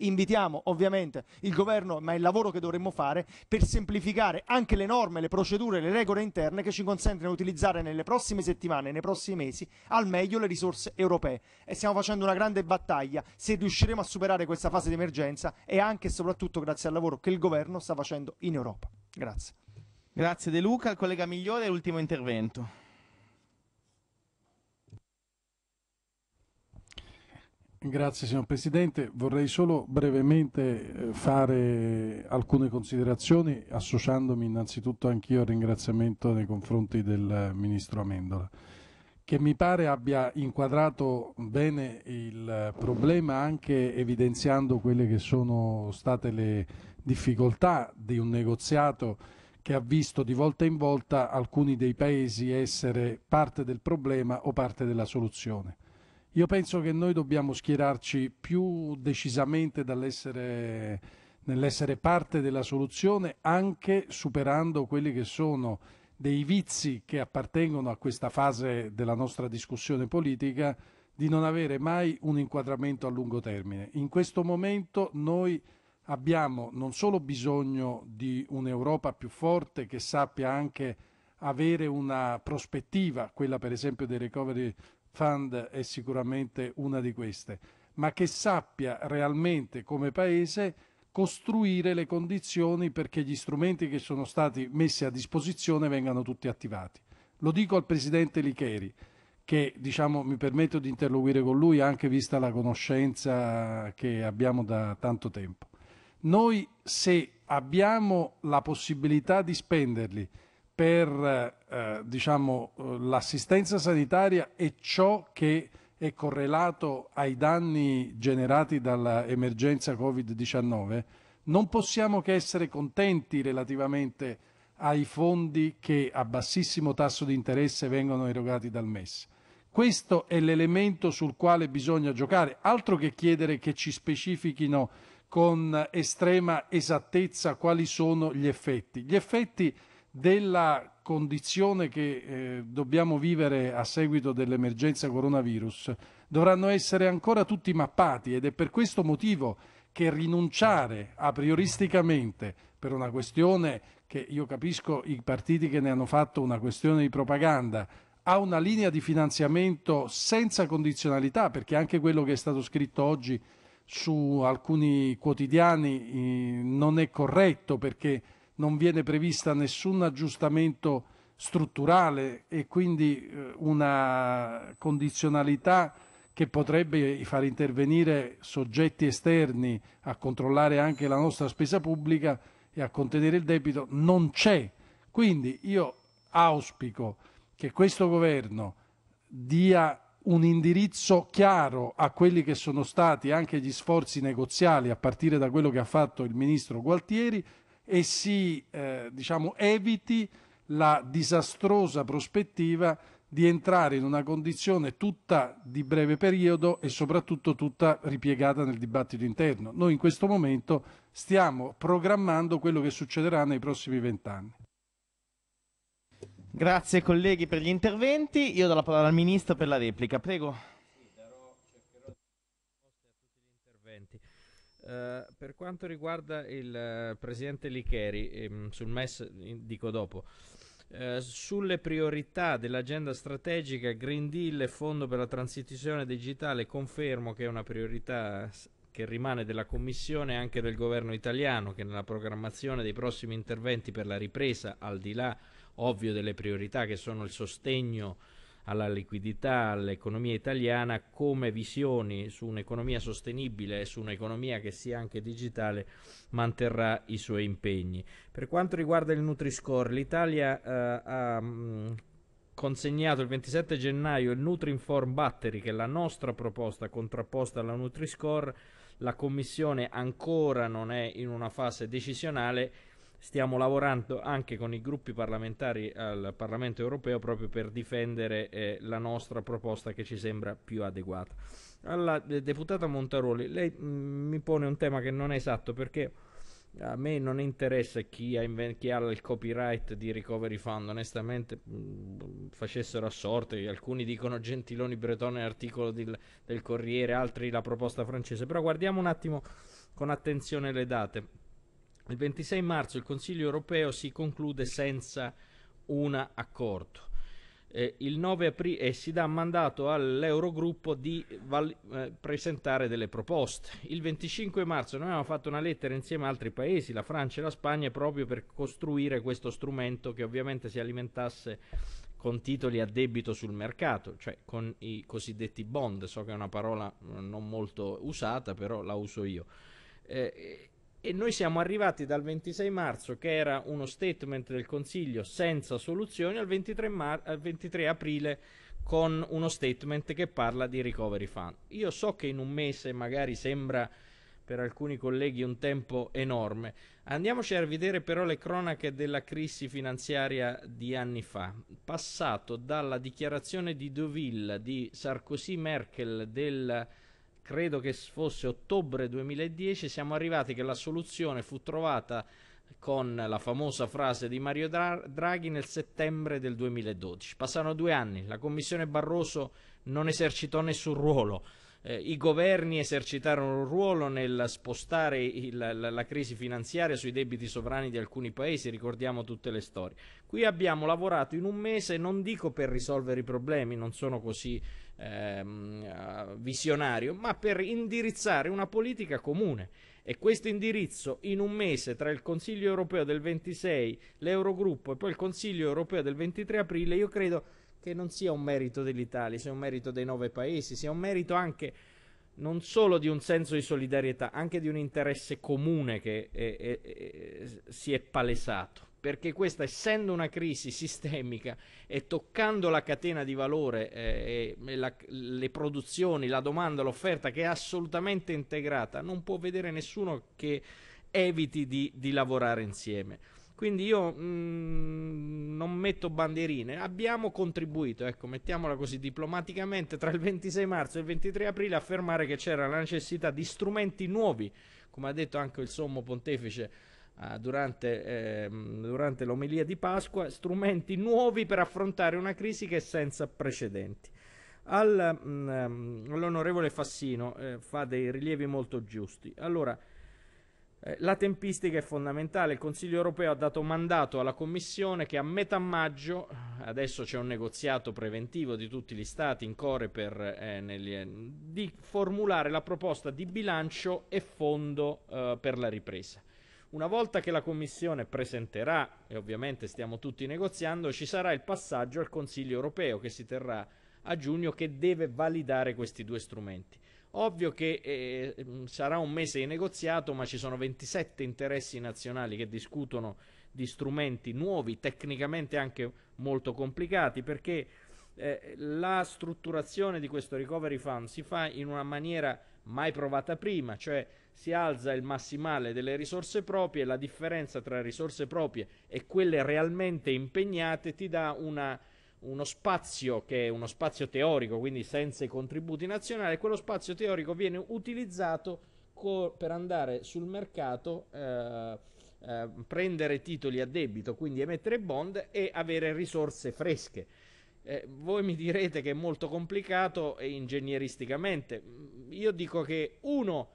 Invitiamo ovviamente il governo, ma è il lavoro che dovremmo fare, per semplificare anche le norme, le procedure, le regole interne che ci consentono di utilizzare nelle prossime settimane, nei prossimi mesi, al meglio le risorse europee. E stiamo facendo una grande battaglia se riusciremo a superare questa fase di emergenza e anche e soprattutto grazie al lavoro che il governo sta facendo in Europa. Grazie. Grazie De
Luca, il collega Migliore, ultimo intervento.
Grazie signor Presidente, vorrei solo brevemente eh, fare alcune considerazioni associandomi innanzitutto anch'io al ringraziamento nei confronti del eh, Ministro Amendola che mi pare abbia inquadrato bene il eh, problema anche evidenziando quelle che sono state le difficoltà di un negoziato che ha visto di volta in volta alcuni dei paesi essere parte del problema o parte della soluzione. Io penso che noi dobbiamo schierarci più decisamente nell'essere parte della soluzione, anche superando quelli che sono dei vizi che appartengono a questa fase della nostra discussione politica di non avere mai un inquadramento a lungo termine. In questo momento noi abbiamo non solo bisogno di un'Europa più forte che sappia anche avere una prospettiva, quella per esempio dei recovery Fund è sicuramente una di queste, ma che sappia realmente come Paese costruire le condizioni perché gli strumenti che sono stati messi a disposizione vengano tutti attivati. Lo dico al Presidente Licheri, che diciamo, mi permetto di interloquire con lui anche vista la conoscenza che abbiamo da tanto tempo. Noi se abbiamo la possibilità di spenderli per eh, diciamo, l'assistenza sanitaria e ciò che è correlato ai danni generati dall'emergenza Covid-19, non possiamo che essere contenti relativamente ai fondi che a bassissimo tasso di interesse vengono erogati dal MES. Questo è l'elemento sul quale bisogna giocare, altro che chiedere che ci specifichino con estrema esattezza quali sono gli effetti. Gli effetti della condizione che eh, dobbiamo vivere a seguito dell'emergenza coronavirus dovranno essere ancora tutti mappati ed è per questo motivo che rinunciare a prioristicamente per una questione che io capisco i partiti che ne hanno fatto una questione di propaganda a una linea di finanziamento senza condizionalità, perché anche quello che è stato scritto oggi su alcuni quotidiani eh, non è corretto perché non viene prevista nessun aggiustamento strutturale e quindi eh, una condizionalità che potrebbe far intervenire soggetti esterni a controllare anche la nostra spesa pubblica e a contenere il debito non c'è. Quindi io auspico che questo governo dia un indirizzo chiaro a quelli che sono stati anche gli sforzi negoziali, a partire da quello che ha fatto il ministro Gualtieri, e si eh, diciamo, eviti la disastrosa prospettiva di entrare in una condizione tutta di breve periodo e soprattutto tutta ripiegata nel dibattito interno. Noi in questo momento stiamo programmando quello che succederà nei prossimi vent'anni. Grazie colleghi per gli interventi. Io do la parola al Ministro per la replica. Prego.
Eh, per quanto riguarda il eh, presidente Licheri, ehm, sul MES dico dopo, uh, sulle priorità dell'agenda strategica Green Deal e Fondo per la transizione digitale, confermo che è una priorità che rimane della Commissione e anche del governo italiano, che nella programmazione dei prossimi interventi per la ripresa, al di là ovvio delle priorità che sono il sostegno alla liquidità, all'economia italiana, come visioni su un'economia sostenibile e su un'economia che sia anche digitale manterrà i suoi impegni. Per quanto riguarda il Nutri-Score, l'Italia eh, ha mm, consegnato il 27 gennaio il nutri Nutrinform Battery, che è la nostra proposta contrapposta alla Nutri-Score. La Commissione ancora non è in una fase decisionale stiamo lavorando anche con i gruppi parlamentari al Parlamento europeo proprio per difendere eh, la nostra proposta che ci sembra più adeguata. Alla de- eh, deputata Montaroli, lei mh, mm, mi pone un tema che non è esatto perché a me non interessa chi ha, inven- chi ha il copyright di Recovery Fund, onestamente mh, mm, facessero a sorte, alcuni dicono Gentiloni Bretone articolo di, del Corriere, altri la proposta francese, però guardiamo un attimo con attenzione le date. Il 26 marzo il Consiglio europeo si conclude senza un accordo. Eh, il 9 aprile eh, si dà mandato all'Eurogruppo di eh, presentare delle proposte. Il 25 marzo noi abbiamo fatto una lettera insieme ad altri paesi, la Francia e la Spagna, proprio per costruire questo strumento che ovviamente si alimentasse con titoli a debito sul mercato, cioè con i cosiddetti bond. So che è una parola eh, non molto usata, però la uso io. Eh, e noi siamo arrivati dal 26 marzo, che era uno statement del Consiglio senza soluzioni, al 23, mar- al 23 aprile con uno statement che parla di recovery fund. Io so che in un mese magari sembra per alcuni colleghi un tempo enorme. Andiamoci a vedere però le cronache della crisi finanziaria di anni fa. Passato dalla dichiarazione di Deauville di Sarkozy-Merkel del credo che fosse ottobre 2010, siamo arrivati che la soluzione fu trovata con la famosa frase di Mario Draghi nel settembre del 2012. Passarono due anni, la Commissione Barroso non esercitò nessun ruolo. Eh, I governi esercitarono un ruolo nel spostare il, la, la, crisi finanziaria sui debiti sovrani di alcuni paesi, ricordiamo tutte le storie. Qui abbiamo lavorato in un mese, non dico per risolvere i problemi, non sono così Ehm, eh, visionario, ma per indirizzare una politica comune. E questo indirizzo in un mese tra il Consiglio europeo del 26, l'Eurogruppo e poi il Consiglio europeo del 23 aprile, io credo che non sia un merito dell'Italia, sia un merito dei nove paesi, sia un merito anche non solo di un senso di solidarietà, anche di un interesse comune che è, è, è, si è palesato perché questa essendo una crisi sistemica e toccando la catena di valore eh, e, la, le produzioni, la domanda, l'offerta che è assolutamente integrata, non può vedere nessuno che eviti di, di lavorare insieme. Quindi io mh, mm, non metto bandierine, abbiamo contribuito, ecco, mettiamola così diplomaticamente, tra il 26 marzo e il 23 aprile a affermare che c'era la necessità di strumenti nuovi, come ha detto anche il sommo pontefice Ah, durante, eh, durante, l'omelia di Pasqua strumenti nuovi per affrontare una crisi che è senza precedenti. Al, mh, mm, ehm, l'onorevole Fassino eh, fa dei rilievi molto giusti. Allora, eh, la tempistica è fondamentale. Il Consiglio europeo ha dato mandato alla Commissione che a metà maggio, adesso c'è un negoziato preventivo di tutti gli Stati in core per, eh, negli, eh, di formulare la proposta di bilancio e fondo eh, per la ripresa. Una volta che la Commissione presenterà, e ovviamente stiamo tutti negoziando, ci sarà il passaggio al Consiglio europeo che si terrà a giugno che deve validare questi due strumenti. Ovvio che eh, mm, sarà un mese di negoziato, ma ci sono 27 interessi nazionali che discutono di strumenti nuovi, tecnicamente anche molto complicati, perché eh, la strutturazione di questo recovery fund si fa in una maniera mai provata prima, cioè si alza il massimale delle risorse proprie, la differenza tra risorse proprie e quelle realmente impegnate ti dà una, uno spazio che è uno spazio teorico, quindi senza i contributi nazionali, quello spazio teorico viene utilizzato co- per andare sul mercato, eh, eh, prendere titoli a debito, quindi emettere bond e avere risorse fresche. Eh, voi mi direte che è molto complicato ingegneristicamente. Io dico che uno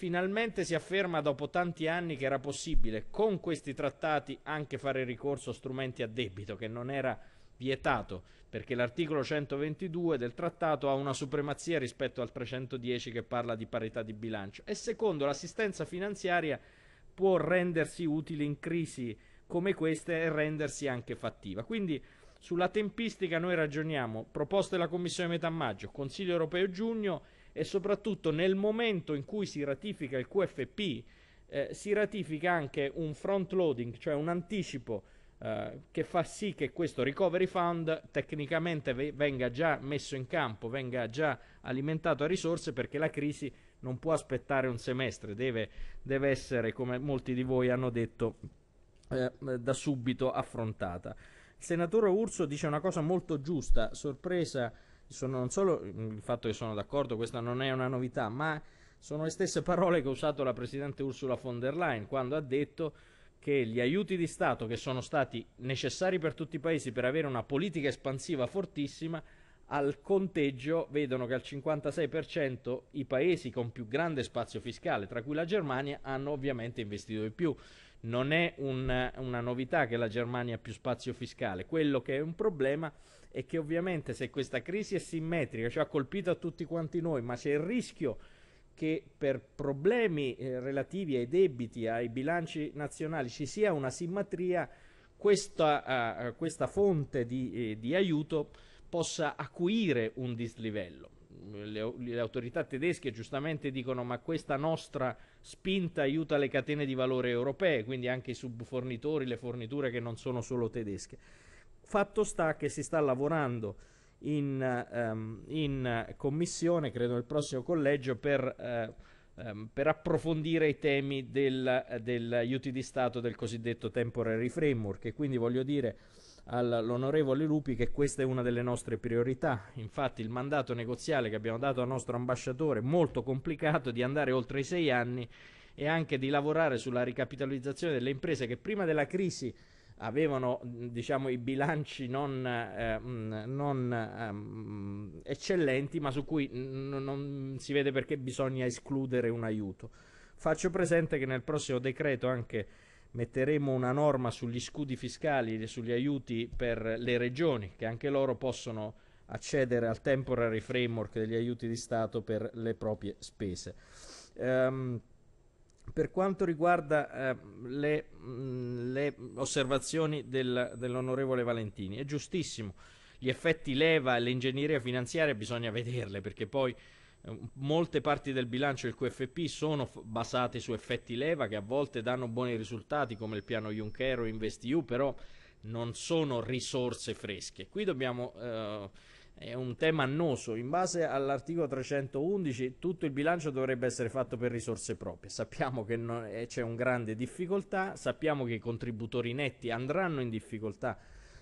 Finalmente si afferma dopo tanti anni che era possibile con questi trattati anche fare ricorso a strumenti a debito, che non era vietato, perché l'articolo 122 del trattato ha una supremazia rispetto al 310 che parla di parità di bilancio e secondo l'assistenza finanziaria può rendersi utile in crisi come queste e rendersi anche fattiva. Quindi sulla tempistica noi ragioniamo, proposte della Commissione metà maggio, Consiglio europeo giugno e soprattutto nel momento in cui si ratifica il QFP eh, si ratifica anche un front loading, cioè un anticipo eh, che fa sì che questo recovery fund tecnicamente ve- venga già messo in campo, venga già alimentato a risorse perché la crisi non può aspettare un semestre, deve, deve essere, come molti di voi hanno detto, eh, da subito affrontata. Il senatore Urso dice una cosa molto giusta, sorpresa sono non solo mm, il fatto che sono d'accordo, questa non è una novità, ma sono le stesse parole che ha usato la Presidente Ursula von der Leyen quando ha detto che gli aiuti di Stato che sono stati necessari per tutti i paesi per avere una politica espansiva fortissima, al conteggio vedono che al 56% i paesi con più grande spazio fiscale, tra cui la Germania, hanno ovviamente investito di più. Non è un, una novità che la Germania ha più spazio fiscale, quello che è un problema è e che ovviamente se questa crisi è simmetrica ci cioè ha colpito a tutti quanti noi, ma c'è il rischio che per problemi eh, relativi ai debiti, ai bilanci nazionali ci sia una simmetria, questa, uh, questa fonte di, eh, di, aiuto possa acuire un dislivello. Le, le autorità tedesche giustamente dicono ma questa nostra spinta aiuta le catene di valore europee, quindi anche i subfornitori, le forniture che non sono solo tedesche. Fatto sta che si sta lavorando in, um, in commissione, credo nel prossimo collegio, per, uh, um, per approfondire i temi del, dell'aiuti di Stato del cosiddetto temporary framework. E quindi voglio dire all'onorevole Lupi che questa è una delle nostre priorità. Infatti il mandato negoziale che abbiamo dato al nostro ambasciatore, molto complicato, di andare oltre i sei anni e anche di lavorare sulla ricapitalizzazione delle imprese che prima della crisi avevano diciamo, i bilanci non, eh, non eh, eccellenti, ma su cui n- non si vede perché bisogna escludere un aiuto. Faccio presente che nel prossimo decreto anche metteremo una norma sugli scudi fiscali e sugli aiuti per le regioni, che anche loro possono accedere al temporary framework degli aiuti di Stato per le proprie spese. Um, per quanto riguarda eh, le, mh, le, osservazioni del, dell'onorevole Valentini, è giustissimo, gli effetti leva e l'ingegneria finanziaria bisogna vederle perché poi eh, molte parti del bilancio del QFP sono f- basate su effetti leva che a volte danno buoni risultati come il piano Juncker o InvestEU, però non sono risorse fresche. Qui dobbiamo... Eh, è un tema annoso. In base all'articolo 311 tutto il bilancio dovrebbe essere fatto per risorse proprie. Sappiamo che non, eh, c'è una grande difficoltà, sappiamo che i contributori netti andranno in difficoltà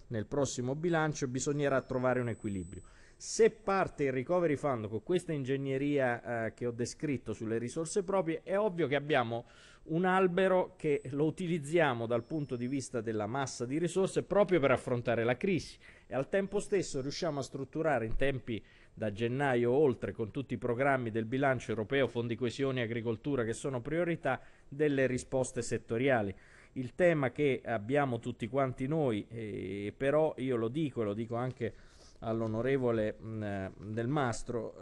nel prossimo bilancio, bisognerà trovare un equilibrio. Se parte il recovery fund con questa ingegneria eh, che ho descritto sulle risorse proprie, è ovvio che abbiamo un albero che lo utilizziamo dal punto di vista della massa di risorse proprio per affrontare la crisi e al tempo stesso riusciamo a strutturare in tempi da gennaio oltre con tutti i programmi del bilancio europeo, fondi coesione e agricoltura che sono priorità, delle risposte settoriali. Il tema che abbiamo tutti quanti noi, eh, però io lo dico e lo dico anche all'onorevole mm, eh, Del Mastro,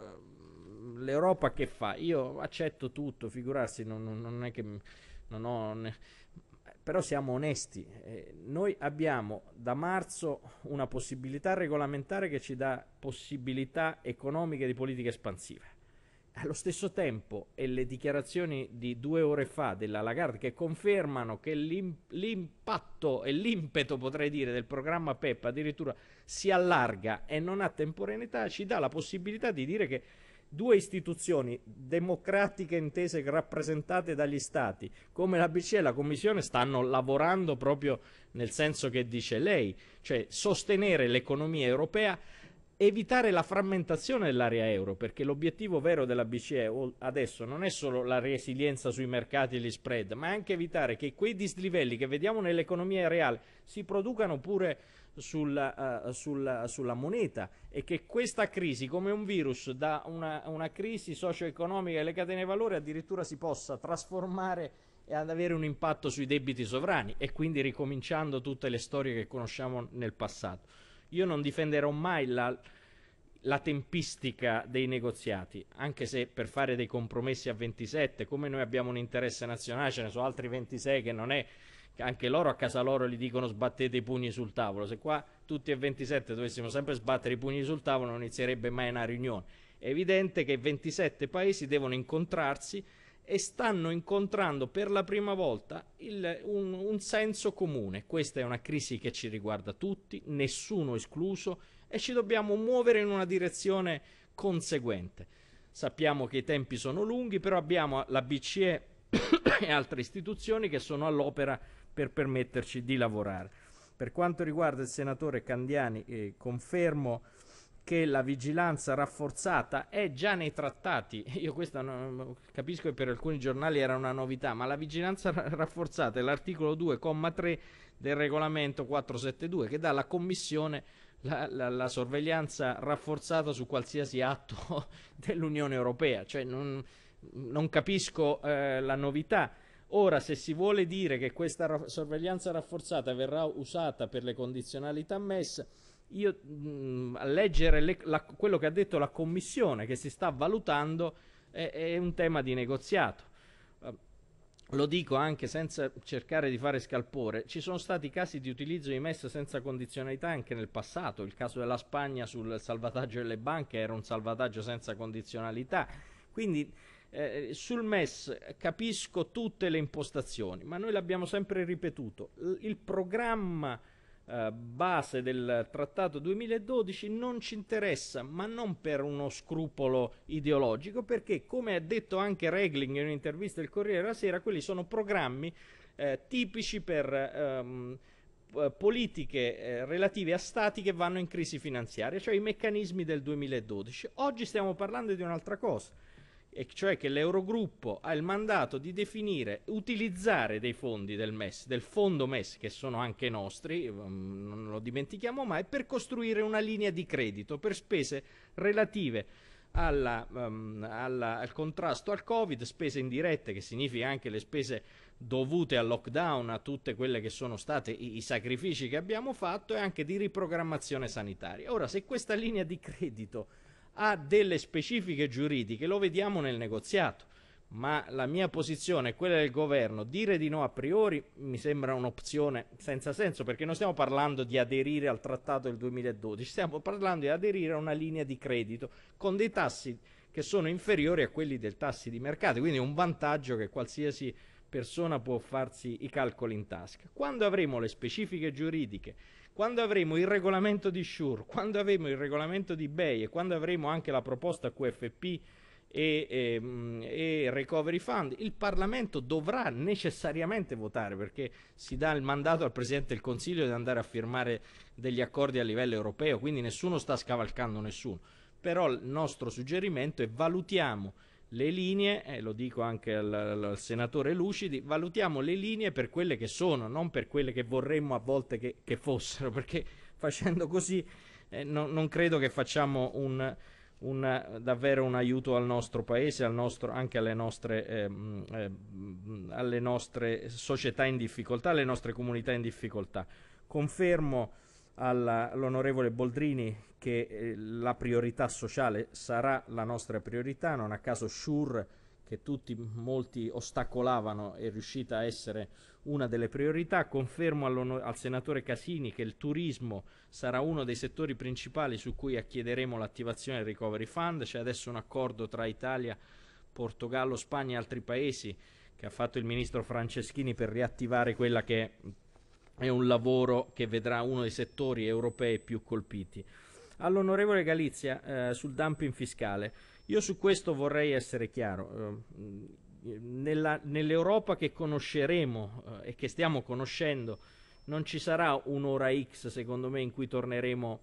eh, l'Europa che fa? Io accetto tutto, figurarsi, non, non è che non ho... Ne, però siamo onesti, eh, noi abbiamo da marzo una possibilità regolamentare che ci dà possibilità economiche di politica espansiva. Allo stesso tempo, e le dichiarazioni di due ore fa della Lagarde che confermano che l'impatto e l'impeto, potrei dire, del programma PEP addirittura si allarga e non ha temporaneità, ci dà la possibilità di dire che due istituzioni democratiche intese rappresentate dagli stati, come la BCE e la Commissione, stanno lavorando proprio nel senso che dice lei, cioè sostenere l'economia europea evitare la frammentazione dell'area euro, perché l'obiettivo vero della BCE adesso non è solo la resilienza sui mercati e gli spread, ma anche evitare che quei dislivelli che vediamo nell'economia reale si producano pure sulla, uh, eh, sulla, sulla, moneta e che questa crisi, come un virus, da una, una crisi socio-economica e le catene di valore addirittura si possa trasformare e ad avere un impatto sui debiti sovrani e quindi ricominciando tutte le storie che conosciamo nel passato. Io non difenderò mai la, la tempistica dei negoziati, anche se per fare dei compromessi a 27, come noi abbiamo un interesse nazionale, ce ne sono altri 26 che non è anche loro a casa loro gli dicono sbattete i pugni sul tavolo. Se qua tutti e 27 dovessimo sempre sbattere i pugni sul tavolo non inizierebbe mai una riunione. È evidente che 27 paesi devono incontrarsi e stanno incontrando per la prima volta il, un, un senso comune. Questa è una crisi che ci riguarda tutti, nessuno escluso, e ci dobbiamo muovere in una direzione conseguente. Sappiamo che i tempi sono lunghi, però abbiamo la BCE e altre istituzioni che sono all'opera per permetterci di lavorare. Per quanto riguarda il senatore Candiani, eh, confermo che la vigilanza rafforzata è già nei trattati. Io questa non, capisco che per alcuni giornali era una novità, ma la vigilanza rafforzata è l'articolo 2,3 del regolamento 472 che dà alla Commissione la, la, la sorveglianza rafforzata su qualsiasi atto dell'Unione Europea. Cioè non, non capisco eh, la novità Ora, se si vuole dire che questa ra- sorveglianza rafforzata verrà usata per le condizionalità MES, io mh, mm, a leggere le, la, quello che ha detto la Commissione che si sta valutando è, è un tema di negoziato. Eh, lo dico anche senza cercare di fare scalpore, ci sono stati casi di utilizzo di MES senza condizionalità anche nel passato, il caso della Spagna sul salvataggio delle banche era un salvataggio senza condizionalità, quindi eh, eh, sul MES capisco tutte le impostazioni, ma noi l'abbiamo sempre ripetuto, il programma eh, base del trattato 2012 non ci interessa, ma non per uno scrupolo ideologico, perché come ha detto anche Regling in un'intervista del Corriere della Sera, quelli sono programmi eh, tipici per... Ehm, politiche eh, relative a stati che vanno in crisi finanziaria, cioè i meccanismi del 2012. Oggi stiamo parlando di un'altra cosa e cioè che l'Eurogruppo ha il mandato di definire, utilizzare dei fondi del MES, del fondo MES, che sono anche nostri, ehm, non lo dimentichiamo mai, per costruire una linea di credito per spese relative alla, um, alla, al contrasto al Covid, spese indirette, che significa anche le spese dovute al lockdown, a tutte quelle che sono state i, i, sacrifici che abbiamo fatto e anche di riprogrammazione sanitaria. Ora, se questa linea di credito ha delle specifiche giuridiche, lo vediamo nel negoziato, ma la mia posizione e quella del governo, dire di no a priori mi sembra un'opzione senza senso, perché non stiamo parlando di aderire al trattato del 2012, stiamo parlando di aderire a una linea di credito con dei tassi che sono inferiori a quelli dei tassi di mercato, quindi è un vantaggio che qualsiasi persona può farsi i calcoli in tasca. Quando avremo le specifiche giuridiche quando avremo il regolamento di Shure, quando avremo il regolamento di Bay e quando avremo anche la proposta QFP e, e, mm, e Recovery Fund, il Parlamento dovrà necessariamente votare perché si dà il mandato al Presidente del Consiglio di andare a firmare degli accordi a livello europeo, quindi nessuno sta scavalcando nessuno. Però il nostro suggerimento è valutiamo le linee, e lo dico anche al, al, senatore Lucidi, valutiamo le linee per quelle che sono, non per quelle che vorremmo a volte che, che fossero, perché facendo così eh, no, non credo che facciamo un, un, davvero un aiuto al nostro paese, al nostro, anche alle nostre, eh, alle nostre società in difficoltà, alle nostre comunità in difficoltà. Confermo all'onorevole Boldrini che eh, la priorità sociale sarà la nostra priorità, non a caso Schur che tutti molti ostacolavano è riuscita a essere una delle priorità. Confermo al senatore Casini che il turismo sarà uno dei settori principali su cui chiederemo l'attivazione del Recovery Fund. C'è adesso un accordo tra Italia, Portogallo, Spagna e altri paesi che ha fatto il ministro Franceschini per riattivare quella che è un lavoro che vedrà uno dei settori europei più colpiti. All'onorevole Galizia eh, sul dumping fiscale, io su questo vorrei essere chiaro. Eh, nella, nell'Europa che conosceremo eh, e che stiamo conoscendo non ci sarà un'ora X, secondo me, in cui torneremo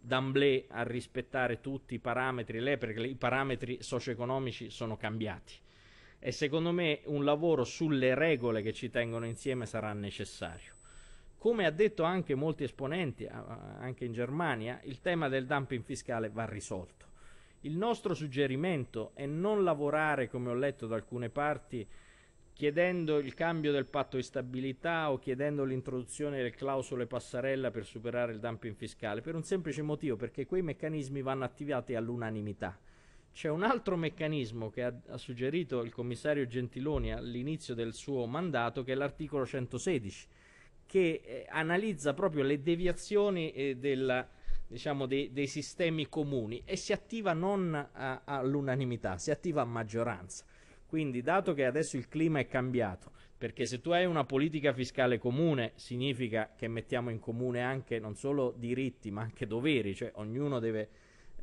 d'amblè a rispettare tutti i parametri, lei, perché i parametri socio-economici sono cambiati. E secondo me un lavoro sulle regole che ci tengono insieme sarà necessario. Come ha detto anche molti esponenti, anche in Germania, il tema del dumping fiscale va risolto. Il nostro suggerimento è non lavorare, come ho letto da alcune parti, chiedendo il cambio del patto di stabilità o chiedendo l'introduzione delle clausole passarella per superare il dumping fiscale, per un semplice motivo, perché quei meccanismi vanno attivati all'unanimità. C'è un altro meccanismo che ha, ha suggerito il commissario Gentiloni all'inizio del suo mandato, che è l'articolo 116 che eh, analizza proprio le deviazioni eh, della, diciamo, dei, dei, sistemi comuni e si attiva non a, all'unanimità, si attiva a maggioranza. Quindi, dato che adesso il clima è cambiato, perché se tu hai una politica fiscale comune significa che mettiamo in comune anche non solo diritti ma anche doveri, cioè ognuno deve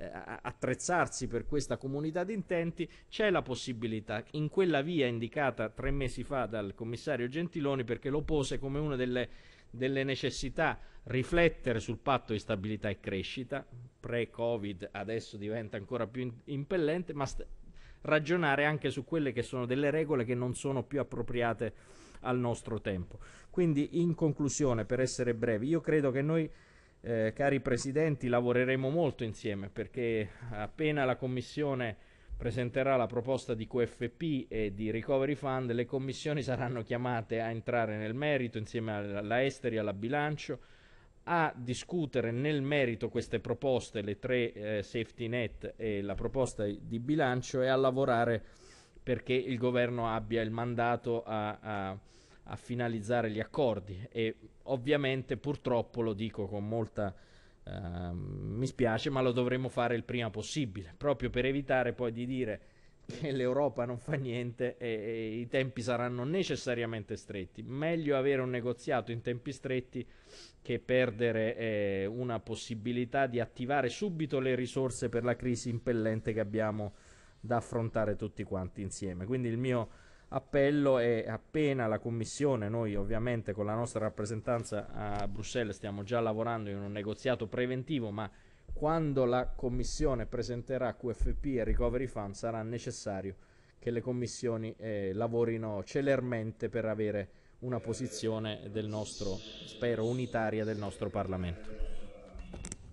eh, attrezzarsi per questa comunità di intenti, c'è la possibilità, in quella via indicata tre mesi fa dal commissario Gentiloni, perché lo pose come una delle, delle necessità, riflettere sul patto di stabilità e crescita, pre-Covid adesso diventa ancora più impellente, ma ragionare anche su quelle che sono delle regole che non sono più appropriate al nostro tempo. Quindi in conclusione, per essere brevi, io credo che noi eh, cari presidenti, lavoreremo molto insieme perché appena la Commissione presenterà la proposta di QFP e di Recovery Fund, le commissioni saranno chiamate a entrare nel merito insieme alla Esteri e alla Bilancio a discutere nel merito queste proposte, le tre eh, safety net e la proposta di bilancio e a lavorare perché il governo abbia il mandato a, a a finalizzare gli accordi e ovviamente purtroppo lo dico con molta uh, mi spiace ma lo dovremo fare il prima possibile proprio per evitare poi di dire che l'Europa non fa niente e, e i tempi saranno necessariamente stretti meglio avere un negoziato in tempi stretti che perdere eh, una possibilità di attivare subito le risorse per la crisi impellente che abbiamo da affrontare tutti quanti insieme quindi il mio appello e appena la Commissione, noi ovviamente con la nostra rappresentanza a Bruxelles stiamo già lavorando in un negoziato preventivo, ma quando la Commissione presenterà QFP e Recovery Fund sarà necessario che le commissioni eh, lavorino celermente per avere una
posizione del nostro, spero, unitaria del nostro Parlamento.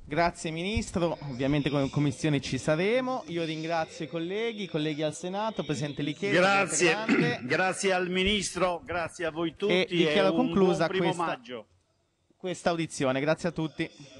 Grazie Ministro, ovviamente come Commissione ci saremo, io ringrazio i colleghi, i colleghi al Senato, Presidente Licheri. Grazie,
grazie al Ministro, grazie a voi tutti e dichiaro conclusa questa,
questa audizione, grazie a tutti.